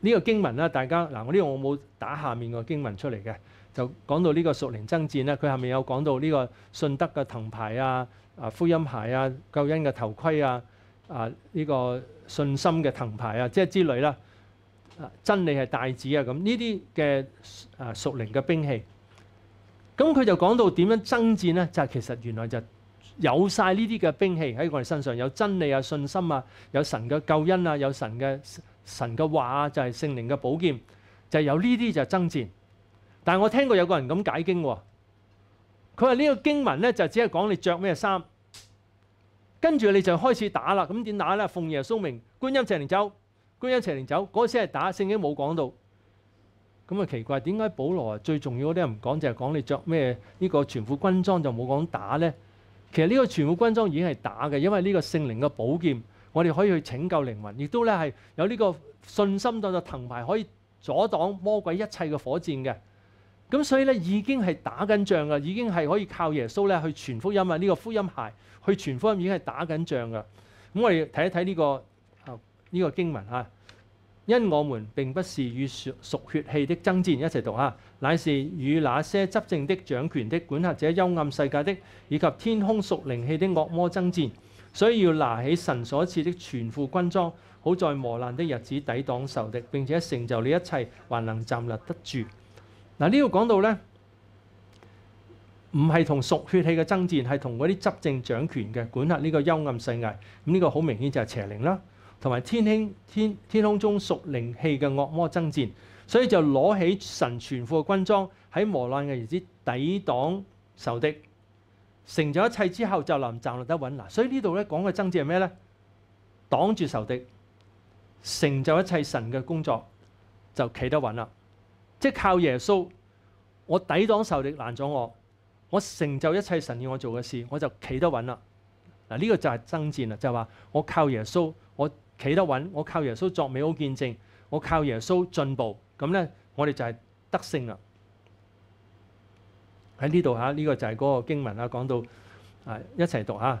呢個經文啦，大家嗱，我呢個我冇打下面個經文出嚟嘅。就講到呢個屬靈爭戰咧，佢下面有講到呢個信德嘅藤牌啊、啊福音牌啊、救恩嘅頭盔啊、啊呢個信心嘅藤牌啊，即係之類啦。真理係大子啊，咁呢啲嘅啊屬靈嘅兵器。咁佢就講到點樣爭戰呢？就係其實原來就有晒呢啲嘅兵器喺我哋身上，有真理啊、信心啊、有神嘅救恩啊、有神嘅神嘅話啊，就係聖靈嘅寶劍，就係有呢啲就爭戰。但系我聽過有個人咁解經喎，佢話呢個經文咧就只係講你着咩衫，跟住你就開始打啦。咁點打咧？奉耶蘇名，觀音邪靈走，觀音邪靈走嗰先係打聖經冇講到咁啊！奇怪點解保羅最重要嗰啲唔講，就係講你着咩呢個全副軍裝就冇講打咧？其實呢個全副軍裝已經係打嘅，因為呢個聖靈嘅寶劍，我哋可以去拯救靈魂，亦都咧係有呢個信心当就騰牌，可以阻擋魔鬼一切嘅火箭嘅。咁所以咧，已經係打緊仗噶，已經係可以靠耶穌咧去傳福音啊！呢個福音鞋去傳福音已經係打緊仗噶。咁我哋睇一睇呢個呢個經文啊。因我們並不是與屬血氣的爭戰，一齊讀啊，乃是與那些執政的掌權的管轄者、幽暗世界的以及天空屬靈氣的惡魔爭戰。所以要拿起神所赐的全副軍裝，好在磨難的日子抵擋仇敵，並且成就你一切，還能站立得住。嗱呢度講到咧，唔係同屬血氣嘅爭戰，係同嗰啲執政掌權嘅管轄呢個幽暗世界。咁呢個好明顯就係邪靈啦，同埋天興天天空中屬靈氣嘅惡魔爭戰。所以就攞起神全副嘅軍裝，喺磨難嘅日子抵擋仇敵，成就一切之後就能站立得穩啦。所以呢度咧講嘅爭戰係咩咧？擋住仇敵，成就一切神嘅工作，就企得穩啦。即系靠耶稣，我抵挡仇力难阻我，我成就一切神要我做嘅事，我就企得稳啦。嗱，呢个就系争战啦，就系话我靠耶稣，我企得稳；我靠耶稣作美好见证；我靠耶稣进步。咁咧，我哋就系得胜啦。喺呢度吓，呢个就系嗰个经文啊，讲到啊，一齐读吓。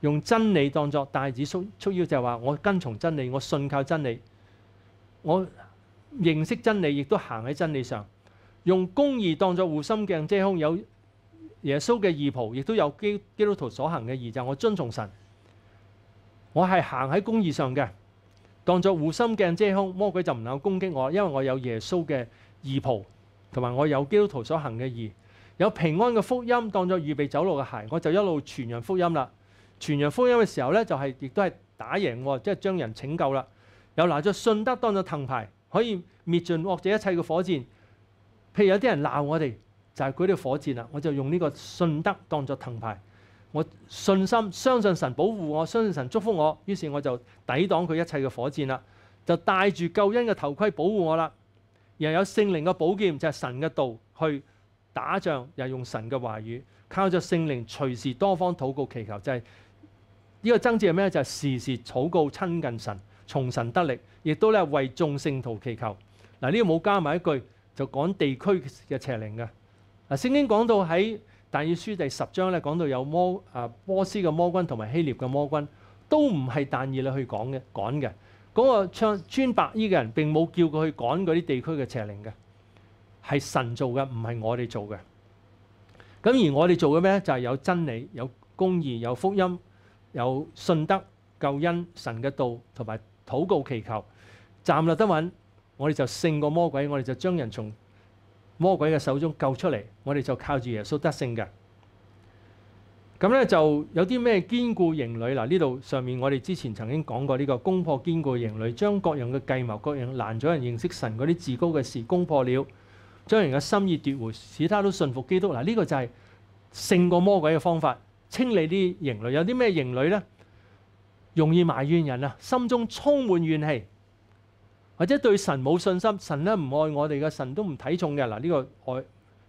用真理當作帶子束束腰，就係話我跟從真理，我信靠真理，我認識真理，亦都行喺真理上。用公義當作護心鏡遮空，有耶穌嘅義袍，亦都有基基督徒所行嘅義。就我遵從神，我係行喺公義上嘅，當作護心鏡遮空，魔鬼就唔能夠攻擊我，因為我有耶穌嘅義袍，同埋我有基督徒所行嘅義，有平安嘅福音當作預備走路嘅鞋，我就一路傳扬福音啦。傳揚福音嘅時候咧，就係亦都係打贏，即係將人拯救啦。有拿着信德當作盾牌，可以滅盡惡者一切嘅火箭。譬如有啲人鬧我哋，就係佢啲火箭啦，我就用呢個信德當作盾牌。我信心相信神保護我，相信神祝福我，於是我就抵擋佢一切嘅火箭啦。就戴住救恩嘅頭盔保護我啦。又有聖靈嘅寶劍，就係神嘅道去打仗，又用神嘅話語，靠着聖靈隨時多方禱告祈求，就係。呢個增字係咩就就時時禱告親近神，從神得力，亦都咧為眾聖徒祈求嗱。呢個冇加埋一句就講地區嘅邪靈嘅。啊，聖經講到喺大二書第十章咧，講到有摩啊波斯嘅魔君同埋希臘嘅魔君都唔係但意你去講嘅講嘅嗰個穿穿白衣嘅人並冇叫佢去趕嗰啲地區嘅邪靈嘅係神做嘅，唔係我哋做嘅。咁而我哋做嘅咩就係有真理、有公義、有福音。有信德、救恩、神嘅道同埋祷告祈求，站立得稳，我哋就胜过魔鬼，我哋就将人从魔鬼嘅手中救出嚟，我哋就靠住耶稣得胜嘅。咁咧就有啲咩坚固营垒？嗱，呢度上面我哋之前曾经讲过呢个攻破坚固营垒，将各样嘅计谋、各样难阻人认识神嗰啲至高嘅事攻破了，将人嘅心意夺回，使他都信服基督。嗱，呢个就系胜过魔鬼嘅方法。清理啲刑女，有啲咩刑女呢？容易埋怨人啊，心中充滿怨氣，或者對神冇信心，神咧唔愛我哋嘅，神都唔睇重嘅。嗱，呢個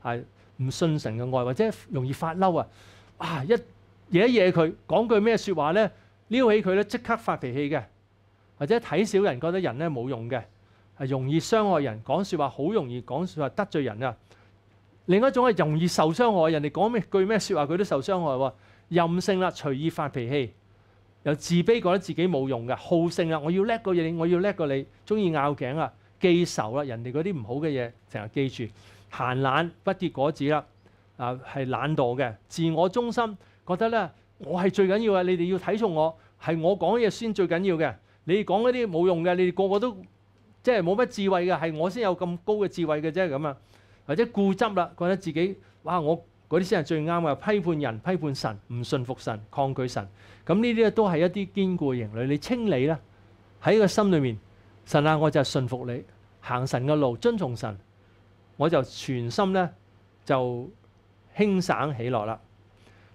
爱系唔信神嘅愛，或者容易發嬲啊！啊，一惹一惹佢，講句咩说話咧，撩起佢咧即刻發脾氣嘅，或者睇少人覺得人咧冇用嘅，系容易傷害人，講说話好容易講说話得罪人啊！另一種係容易受傷害，人哋講咩句咩说話佢都受傷害喎。任性啦，隨意發脾氣；又自卑，覺得自己冇用嘅；好勝啦，我要叻過你，我要叻過你；中意拗頸啊，記仇啦，人哋嗰啲唔好嘅嘢，成日記住；閒懶不結果子啦，啊係懶惰嘅；自我中心，覺得咧我係最緊要嘅，你哋要睇重我，係我講嘢先最緊要嘅，你講嗰啲冇用嘅，你哋個個都即係冇乜智慧嘅，係我先有咁高嘅智慧嘅啫咁啊，或者固執啦，覺得自己哇我。嗰啲先係最啱嘅，批判人、批判神，唔信服神、抗拒神。咁呢啲咧都係一啲堅固型類。你清理咧喺個心裏面，神啊，我就信服你，行神嘅路，遵從神，我就全心咧就輕省起落啦。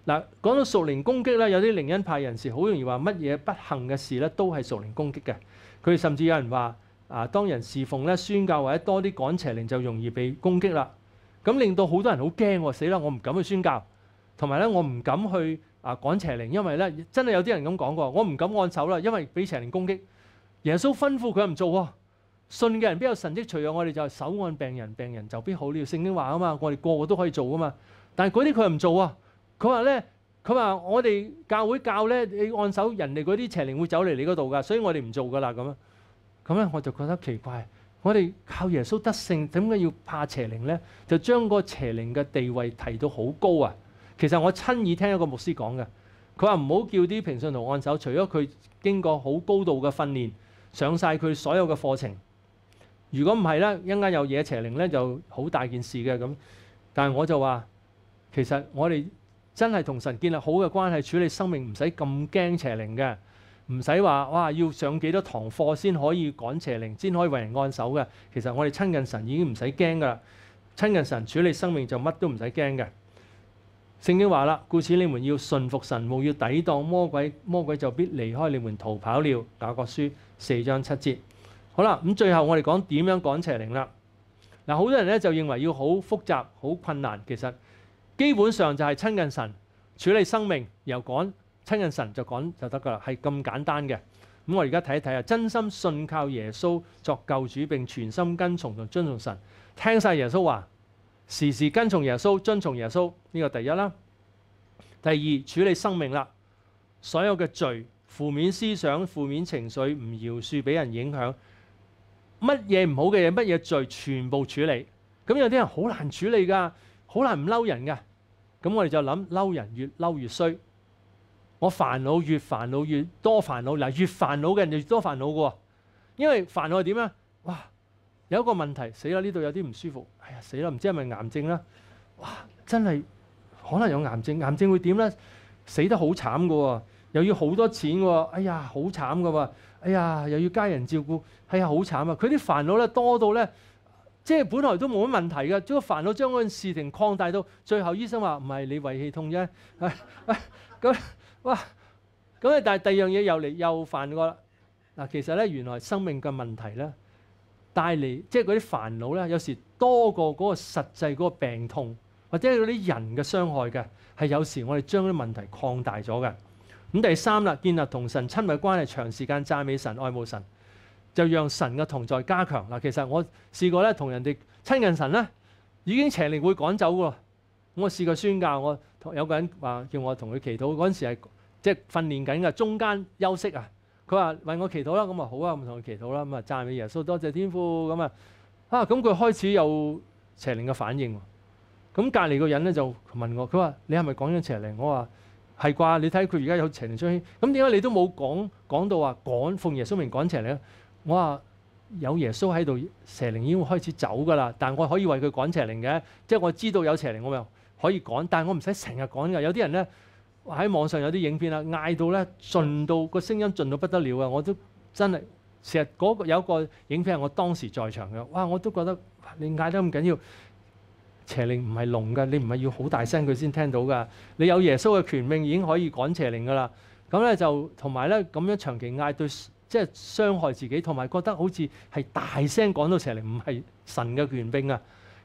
嗱，講到熟靈攻擊咧，有啲靈恩派人士好容易話乜嘢不幸嘅事咧都係熟靈攻擊嘅。佢甚至有人話啊，當人侍奉咧宣教或者多啲趕邪靈就容易被攻擊啦。咁令到好多人好驚，死啦！我唔敢去宣教，同埋咧我唔敢去啊趕邪靈，因為咧真係有啲人咁講過，我唔敢按手啦，因為俾邪靈攻擊。耶穌吩咐佢唔做喎，信嘅人必有神蹟除咗我哋就手按病人，病人就必好了。聖經話啊嘛，我哋個個都可以做噶嘛。但係嗰啲佢又唔做啊？佢話咧，佢話我哋教會教咧，你按手人哋嗰啲邪靈會走嚟你嗰度噶，所以我哋唔做噶啦咁啊。咁咧我就覺得奇怪。我哋靠耶穌得聖，點解要怕邪靈呢？就將個邪靈嘅地位提到好高啊！其實我親耳聽一個牧師講嘅，佢話唔好叫啲平信徒按手，除咗佢經過好高度嘅訓練，上晒佢所有嘅課程。如果唔係咧，一間有野邪靈咧，就好大件事嘅咁。但係我就話，其實我哋真係同神建立好嘅關係，處理生命唔使咁驚邪靈嘅。唔使話，哇！要上幾多堂課先可以趕邪靈，先可以為人按手嘅。其實我哋親近神已經唔使驚噶啦，親近神處理生命就乜都唔使驚嘅。聖經話啦，故此你們要順服神，勿要抵擋魔鬼，魔鬼就必離開你們逃跑了。雅各書四章七節。好啦，咁最後我哋講點樣趕邪靈啦。嗱，好多人咧就認為要好複雜、好困難，其實基本上就係親近神處理生命，又趕。听紧神就讲就得噶啦，系咁简单嘅。咁我而家睇一睇啊，真心信靠耶稣作救主，并全心跟从同遵从神，听晒耶稣话，时时跟从耶稣，遵从耶稣呢个第一啦。第二处理生命啦，所有嘅罪、负面思想、负面情绪，唔饶恕俾人影响，乜嘢唔好嘅嘢，乜嘢罪，全部处理。咁有啲人好难处理噶，好难唔嬲人噶。咁我哋就谂嬲人越嬲越衰。我煩惱越煩惱越多煩惱，嗱越煩惱嘅人就越多煩惱嘅喎，因為煩惱係點咧？哇，有一個問題死啦！呢度有啲唔舒服，哎呀死啦！唔知係咪癌症啦？哇，真係可能有癌症，癌症會點咧？死得好慘嘅喎，又要好多錢喎，哎呀好慘嘅喎，哎呀又要家人照顧，哎呀好慘啊！佢啲煩惱咧多到咧，即係本來都冇乜問題嘅，只要煩惱將嗰陣事情擴大到最後，醫生話唔係你胃氣痛啫，咁。哇！咁咧，但係第二樣嘢又嚟又犯過啦。嗱，其實咧，原來生命嘅問題咧，帶嚟即係嗰啲煩惱咧，有時多過嗰個實際嗰個病痛，或者嗰啲人嘅傷害嘅，係有時我哋將啲問題擴大咗嘅。咁第三啦，建立同神親密關係，長時間讚美神、愛慕神，就讓神嘅同在加強。嗱，其實我試過咧，同人哋親近神咧，已經邪靈會趕走嘅。我試過宣教我。有個人話叫我同佢祈禱，嗰陣時係即係訓練緊㗎，中間休息啊。佢話為我祈禱啦，咁啊好啊，唔同佢祈禱啦，咁啊讚美耶穌，多謝天父咁啊。啊，咁佢開始有邪靈嘅反應。咁隔離個人咧就問我，佢話你係咪講咗邪靈？我話係啩，你睇佢而家有邪靈出現。咁點解你都冇講講到話趕奉耶穌名趕邪靈？我話有耶穌喺度，邪靈已經開始走㗎啦。但我可以為佢趕邪靈嘅，即係我知道有邪靈，我咪。可以趕，但係我唔使成日趕㗎。有啲人咧喺網上有啲影片啦，嗌到咧盡到個聲音盡到不得了啊！我都真係成日嗰個有個影片係我當時在場嘅。哇！我都覺得你嗌得咁緊要，邪靈唔係龍㗎，你唔係要好大聲佢先聽到㗎。你有耶穌嘅權命已經可以趕邪靈㗎啦。咁咧就同埋咧咁樣長期嗌，對即係傷害自己，同埋覺得好似係大聲講到邪靈唔係神嘅權柄啊！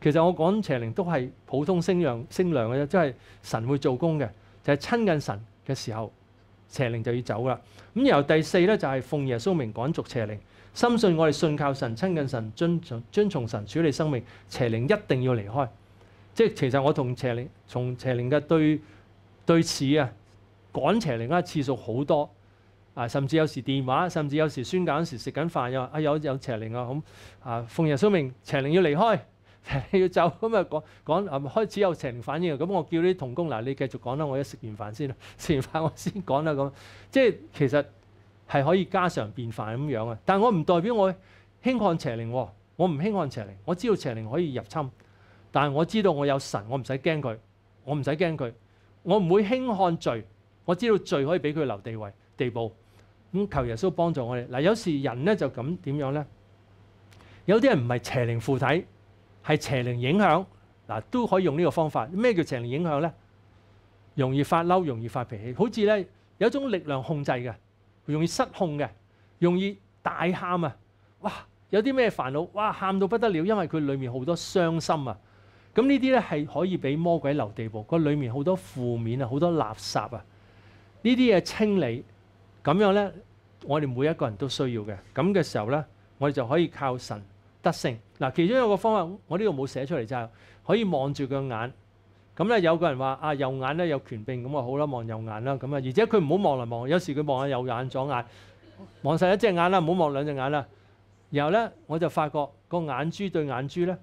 其實我講邪靈都係普通升量升量嘅啫，即係神會做工嘅，就係親近神嘅時候，邪靈就要走啦。咁由第四咧就係奉耶穌名趕逐邪靈，深信我哋信靠神、親近神、遵遵從神處理生命，邪靈一定要離開。即係其實我同邪靈從邪靈嘅對對峙啊，趕邪靈啊次數好多啊，甚至有時電話，甚至有時宣講時食緊飯又啊有有邪靈啊咁啊奉耶穌命，邪靈要離開。要走咁啊？講講啊，開始有邪靈反應啊！咁我叫啲童工嗱，你繼續講啦。我一食完飯先啦，食完飯我先講啦。咁即係其實係可以家常便飯咁樣啊。但我唔代表我輕看邪靈喎，我唔輕看邪靈。我知道邪靈可以入侵，但係我知道我有神，我唔使驚佢，我唔使驚佢，我唔會輕看罪。我知道罪可以俾佢留地位地步。咁求耶穌幫助我哋嗱。有時人咧就咁點樣咧？有啲人唔係邪靈附體。係邪靈影響嗱，都可以用呢個方法。咩叫邪靈影響咧？容易發嬲，容易發脾氣，好似咧有一種力量控制嘅，容易失控嘅，容易大喊啊！哇，有啲咩煩惱哇，喊到不得了，因為佢裏面好多傷心啊。咁呢啲咧係可以俾魔鬼留地步，個裏面好多負面啊，好多垃圾啊。呢啲嘢清理咁樣咧，我哋每一個人都需要嘅。咁嘅時候咧，我哋就可以靠神。得性嗱，其中一個方法，我呢度冇寫出嚟就係可以望住個眼咁咧。有個人話：啊，右眼咧有權病，咁啊好啦，望右眼啦。咁啊，而且佢唔好望嚟望，有時佢望下右眼、左眼，望晒一隻眼啦，唔好望兩隻眼啦。然後咧，我就發覺個眼珠對眼珠咧，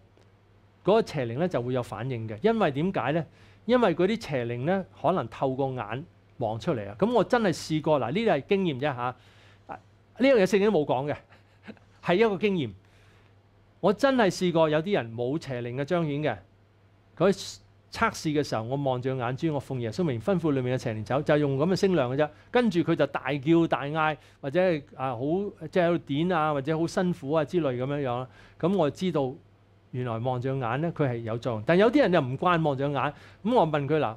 嗰個邪靈咧就會有反應嘅。因為點解咧？因為嗰啲邪靈咧可能透過眼望出嚟啊。咁我真係試過嗱，呢啲係經驗啫嚇。呢樣嘢聖經冇講嘅，係一個經驗。我真係試過有啲人冇邪靈嘅張顯嘅，佢測試嘅時候，我望住眼珠，我奉爺説明吩咐裏面嘅邪靈走，就用咁嘅聲量嘅啫。跟住佢就大叫大嗌，或者啊好即係喺度點啊，或者好辛苦啊之類咁樣樣啦。咁我就知道原來望住眼咧，佢係有作用。但有啲人就唔慣望住眼，咁我問佢嗱，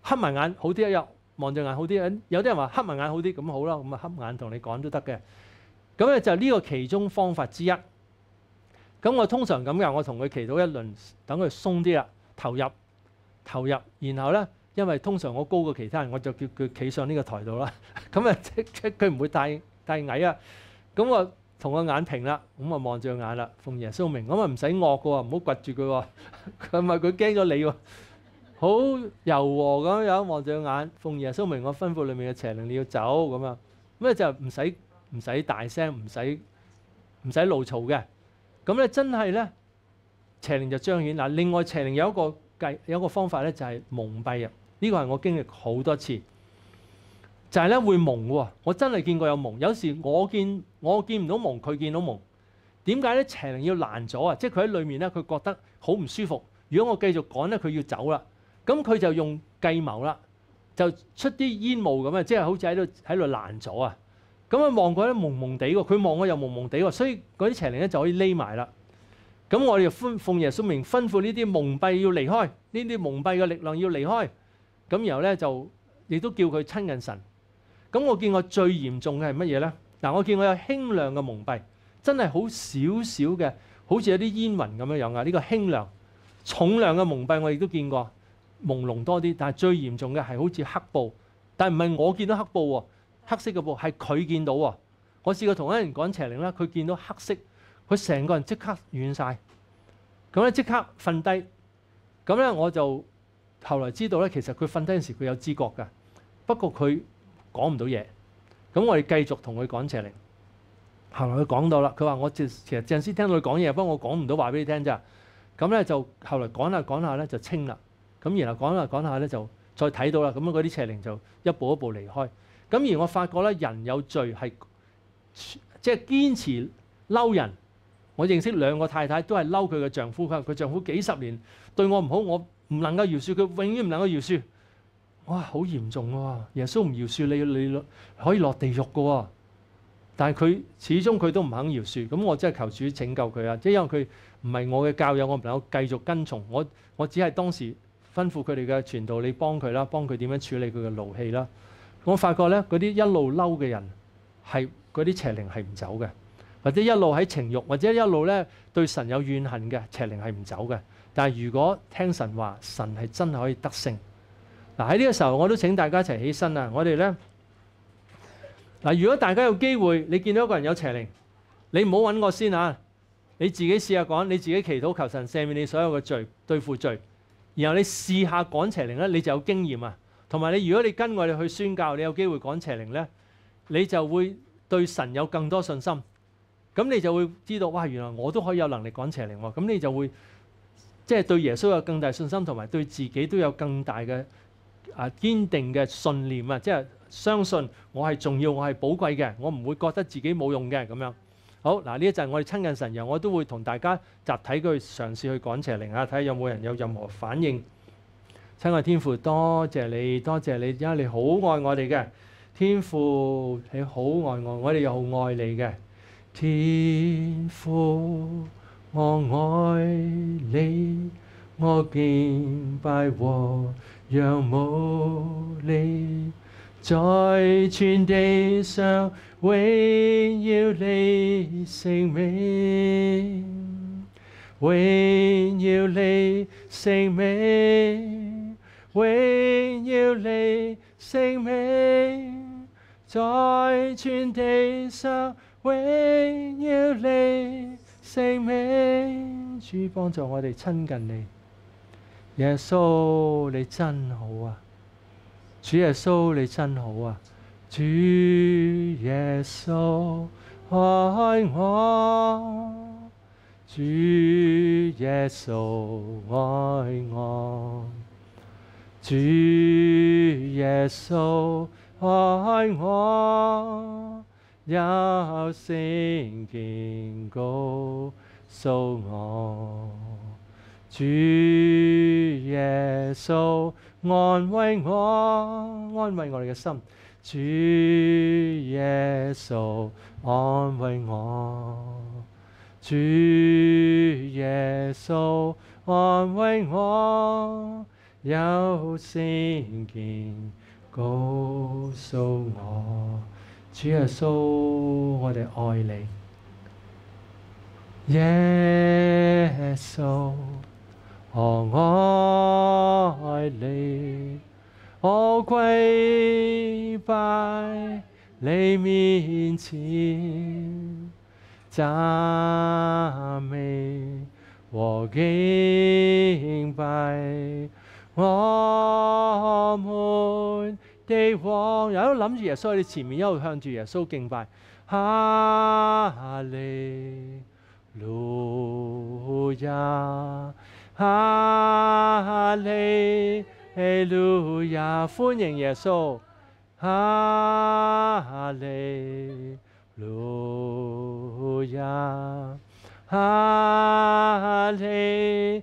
黑埋眼好啲日，望住眼好啲有啲人話黑埋眼好啲，咁好啦，咁啊黑眼同你講都得嘅。咁咧就呢個其中方法之一。咁我通常咁噶，我同佢祈到一輪，等佢鬆啲啦，投入，投入，然後咧，因為通常我高過其他人，我就叫佢企上呢個台度啦。咁啊，即即佢唔會帶帶矮啊。咁我同个眼平啦，咁啊望住眼啦，奉耶穌明，咁啊唔使惡過唔好掘住佢喎，係 咪佢驚咗你喎？好柔和咁樣望住眼，奉耶穌明，我吩咐里面嘅邪靈你要走，咁啊，咩就唔使唔使大聲，唔使唔使怒嘈嘅。咁咧真係咧邪靈就彰顯嗱。另外邪靈有一個計有一個方法咧就係蒙蔽啊。呢個係我經歷好多次，就係咧會蒙喎。我真係見過有蒙。有時我見我見唔到蒙，佢見到蒙。點解咧邪靈要難咗啊？即係佢喺裏面咧，佢覺得好唔舒服。如果我繼續講咧，佢要走啦。咁佢就用計謀啦，就出啲煙霧咁啊，即係好似喺度喺度難咗啊。咁啊，望過咧蒙蒙地喎，佢望我又蒙蒙地喎，所以嗰啲邪靈咧就可以匿埋啦。咁我哋奉奉耶穌名吩咐呢啲蒙蔽要離開，呢啲蒙蔽嘅力量要離開。咁然後咧就亦都叫佢親近神。咁我見過最嚴重嘅係乜嘢咧？嗱，我見過有輕量嘅蒙蔽，真係好少少嘅，好似有啲煙雲咁樣樣啊。呢個輕量、重量嘅蒙蔽我亦都見過，朦朧多啲。但係最嚴重嘅係好似黑布，但唔係我見到黑布喎。黑色嘅布係佢見到喎。我試過同一人講邪靈啦，佢見到黑色，佢成個人即刻軟晒，咁咧即刻瞓低。咁咧我就後來知道咧，其實佢瞓低時佢有知覺㗎，不過佢講唔到嘢。咁我哋繼續同佢講邪靈。後來佢講到啦，佢話我其實鄭師聽到佢講嘢，不過我講唔到話俾你聽咋。咁咧就後來講下講下咧就清啦。咁然後講下講下咧就再睇到啦。咁嗰啲邪靈就一步一步離開。咁而我發覺咧，人有罪係即係堅持嬲人。我認識兩個太太都係嬲佢嘅丈夫，佢佢丈夫幾十年對我唔好，我唔能夠饒恕佢，永遠唔能夠饒恕。哇，好嚴重喎！耶穌唔饒恕你，你可以落地獄嘅喎。但係佢始終佢都唔肯饒恕。咁我真係求主拯救佢啊！即係因為佢唔係我嘅教友，我唔能夠繼續跟從。我我只係當時吩咐佢哋嘅傳道，你幫佢啦，幫佢點樣處理佢嘅怒氣啦。我發覺咧，嗰啲一路嬲嘅人係嗰啲邪靈係唔走嘅，或者一路喺情慾，或者一路咧對神有怨恨嘅邪靈係唔走嘅。但係如果聽神話，神係真係可以得勝。嗱喺呢個時候，我都請大家一齊起身啊！我哋咧嗱，如果大家有機會，你見到一個人有邪靈，你唔好揾我先啊！你自己試下講，你自己祈禱求神赦免你所有嘅罪，對付罪，然後你試下趕邪靈咧，你就有經驗啊！同埋你，如果你跟我哋去宣教，你有机会講邪靈咧，你就會對神有更多信心。咁你就會知道，哇，原來我都可以有能力講邪靈喎。咁你就會即係對耶穌有更大信心，同埋對自己都有更大嘅啊堅定嘅信念啊，即係相信我係重要，我係寶貴嘅，我唔會覺得自己冇用嘅咁樣。好嗱，呢一陣我哋親近神，然我都會同大家集體去嘗試去講邪靈啊，睇下有冇人有任何反應。親愛天父，多謝你，多謝你，因為你好愛我哋嘅天父，你好愛我，我哋又愛你嘅天父。我愛你，我敬拜和仰慕你，在全地上，永要你聖名，永要你聖名。永要离性名，在全地上永要离性名。主帮助我哋亲近你，耶稣你真好啊！主耶稣你真好啊！主耶稣爱我，主耶稣爱我。主耶稣爱我，有圣洁告诉我。主耶稣安慰我，安慰我哋嘅心。主耶稣安慰我，主耶稣安慰我。有先见告诉我，主耶稣，我哋爱你，耶稣，我爱你，我跪拜你面前，赞美和敬拜。我们地王，喺度谂住耶稣，你前面一路向住耶稣敬拜。哈利路亚，哈利路亚，欢迎耶稣。哈利路亚，哈利。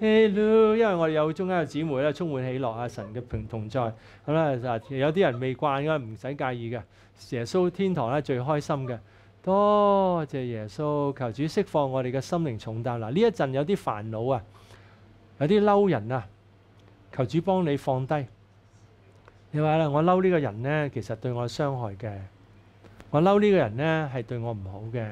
Hello，因為我哋有中間嘅姊妹咧，充滿喜樂啊，神嘅平同在咁啦。有啲人未慣嘅，唔使介意嘅。耶穌天堂咧最開心嘅，多謝耶穌，求主釋放我哋嘅心靈重擔。嗱呢一陣有啲煩惱啊，有啲嬲人啊，求主幫你放低。你話啦，我嬲呢個人咧，其實對我傷害嘅，我嬲呢個人咧係對我唔好嘅，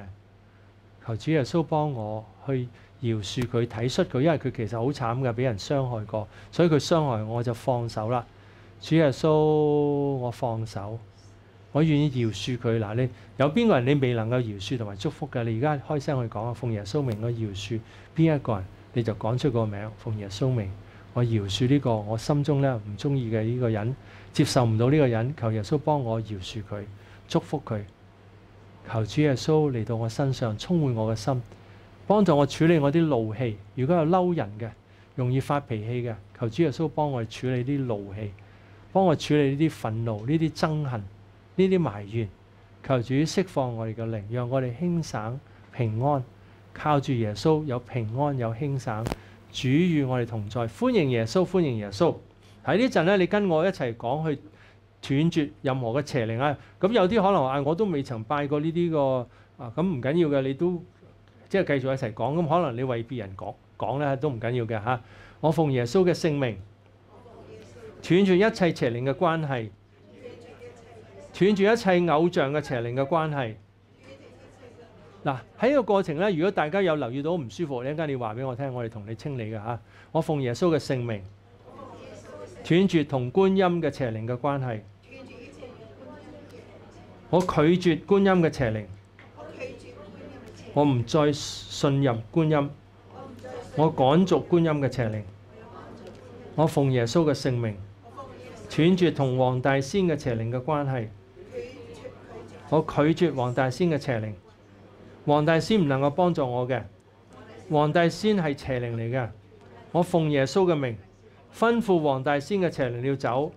求主耶穌幫我去。饶恕佢睇恤佢，因為佢其實好慘嘅，俾人傷害過，所以佢傷害我，就放手啦。主耶穌，我放手，我願意饒恕佢。嗱，你有邊個人你未能夠饒恕同埋祝福嘅，你而家開聲去講啊！奉耶穌名，我饒恕邊一個人，你就講出個名。奉耶穌名，我饶恕呢個我心中咧唔中意嘅呢個人，接受唔到呢個人，求耶穌幫我饶恕佢，祝福佢。求主耶穌嚟到我身上，充滿我嘅心。幫助我處理我啲怒氣，如果有嬲人嘅、容易發脾氣嘅，求主耶穌幫我處理啲怒氣，幫我處理呢啲憤怒、呢啲憎恨、呢啲埋怨，求主釋放我哋嘅靈，讓我哋輕省平安，靠住耶穌有平安有輕省，主與我哋同在，歡迎耶穌，欢迎耶稣。喺呢陣咧，你跟我一齊講去斷絕任何嘅邪靈啊！咁有啲可能話啊，我都未曾拜過呢啲個啊，咁唔緊要嘅，你都。即係繼續一齊講，咁可能你為別人講講咧都唔緊要嘅嚇。我奉耶穌嘅聖名，斷絕一切邪靈嘅關係，斷絕一切偶像嘅邪靈嘅關係。嗱喺個過程咧，如果大家有留意到唔舒服，一陣間你話俾我聽，我哋同你清理嘅嚇。我奉耶穌嘅聖名，斷絕同觀音嘅邪靈嘅關係，我拒絕觀音嘅邪靈。我唔再信任觀音，我趕逐觀音嘅邪靈，我奉耶穌嘅聖名，斷絕同黃大仙嘅邪靈嘅關係，我拒絕黃大仙嘅邪靈，黃大仙唔能夠幫助我嘅，黃大仙係邪靈嚟嘅，我奉耶穌嘅名吩咐黃大仙嘅邪靈要走，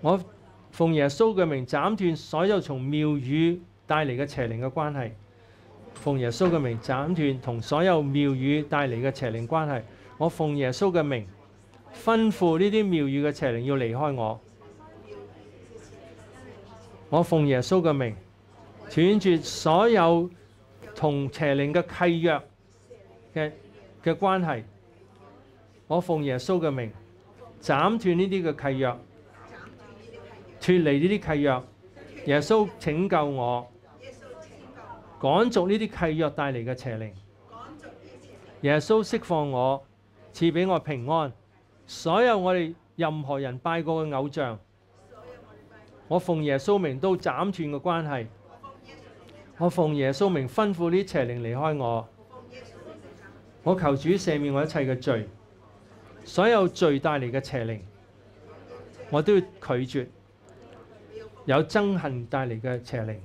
我奉耶穌嘅名斬斷所有從廟宇帶嚟嘅邪靈嘅關係。奉耶穌嘅名斬斷同所有庙宇帶嚟嘅邪靈關係，我奉耶穌嘅名吩咐呢啲庙宇嘅邪靈要離開我。我奉耶穌嘅名斷絕所有同邪靈嘅契約嘅嘅關係。我奉耶穌嘅名斬斷呢啲嘅契約，脱離呢啲契約。耶穌拯救我。讲续呢啲契约带嚟嘅邪灵，耶稣释放我，赐俾我平安。所有我哋任何人拜过嘅偶像，我奉耶稣名都斩断嘅关系。我奉耶稣名吩咐呢邪灵离开我。我求主赦免我一切嘅罪，所有罪带嚟嘅邪灵，我都要拒绝。有憎恨带嚟嘅邪灵。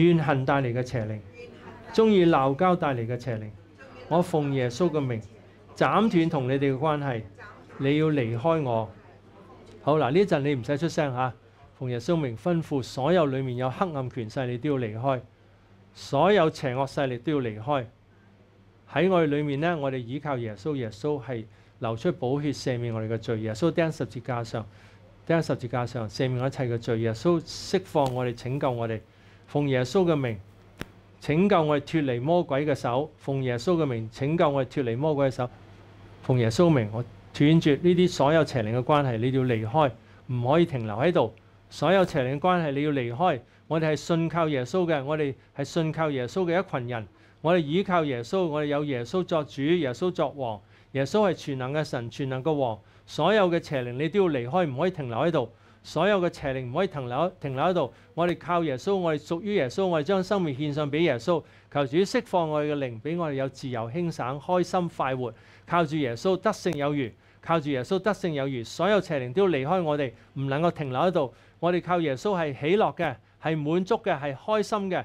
怨恨帶嚟嘅邪靈，中意鬧交帶嚟嘅邪靈，我奉耶穌嘅名斬斷同你哋嘅關係。你要離開我。好嗱，呢陣你唔使出聲吓，奉耶穌名吩咐所有裏面有黑暗權勢，你都要離開；所有邪惡勢力都要離開。喺我哋裏面咧，我哋依靠耶穌。耶穌係流出寶血，赦免我哋嘅罪。耶穌掟十字架上，掟十字架上，赦免我一切嘅罪。耶穌釋放我哋，拯救我哋。奉耶穌嘅名，拯救我哋脱離魔鬼嘅手。奉耶穌嘅名，拯救我哋脱離魔鬼嘅手。奉耶穌名，我斷絕呢啲所有邪靈嘅關係，你要離開，唔可以停留喺度。所有邪靈嘅關係，你要離開。我哋係信靠耶穌嘅，我哋係信靠耶穌嘅一群人。我哋倚靠耶穌，我哋有耶穌作主，耶穌作王。耶穌係全能嘅神，全能嘅王。所有嘅邪靈，你都要離開，唔可以停留喺度。所有嘅邪靈唔可以停留喺停留喺度，我哋靠耶穌，我哋屬於耶穌，我哋將生命獻上俾耶穌，求主釋放我哋嘅靈，俾我哋有自由輕省、開心快活。靠住耶穌得勝有餘，靠住耶穌得勝有餘，所有邪靈都要離開我哋，唔能夠停留喺度。我哋靠耶穌係喜樂嘅，係滿足嘅，係開心嘅。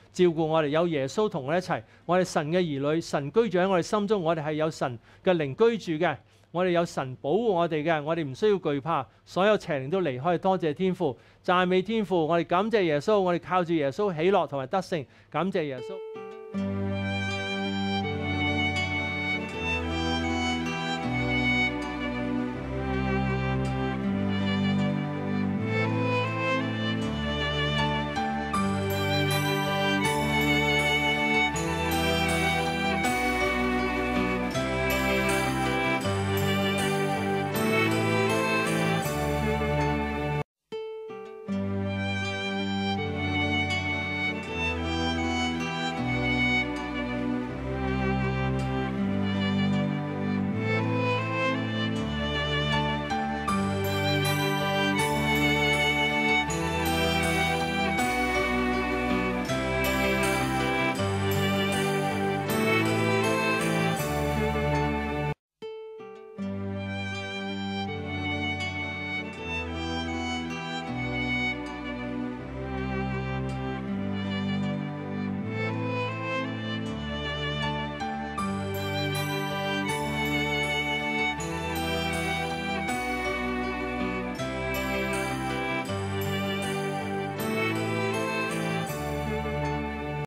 照顧我哋有耶穌同我一齊，我哋神嘅兒女，神居住喺我哋心中，我哋係有神嘅靈居住嘅，我哋有神保護我哋嘅，我哋唔需要惧怕，所有邪靈都離開，多謝天父，赞美天父，我哋感謝耶穌，我哋靠住耶穌喜樂同埋得胜，感謝耶穌。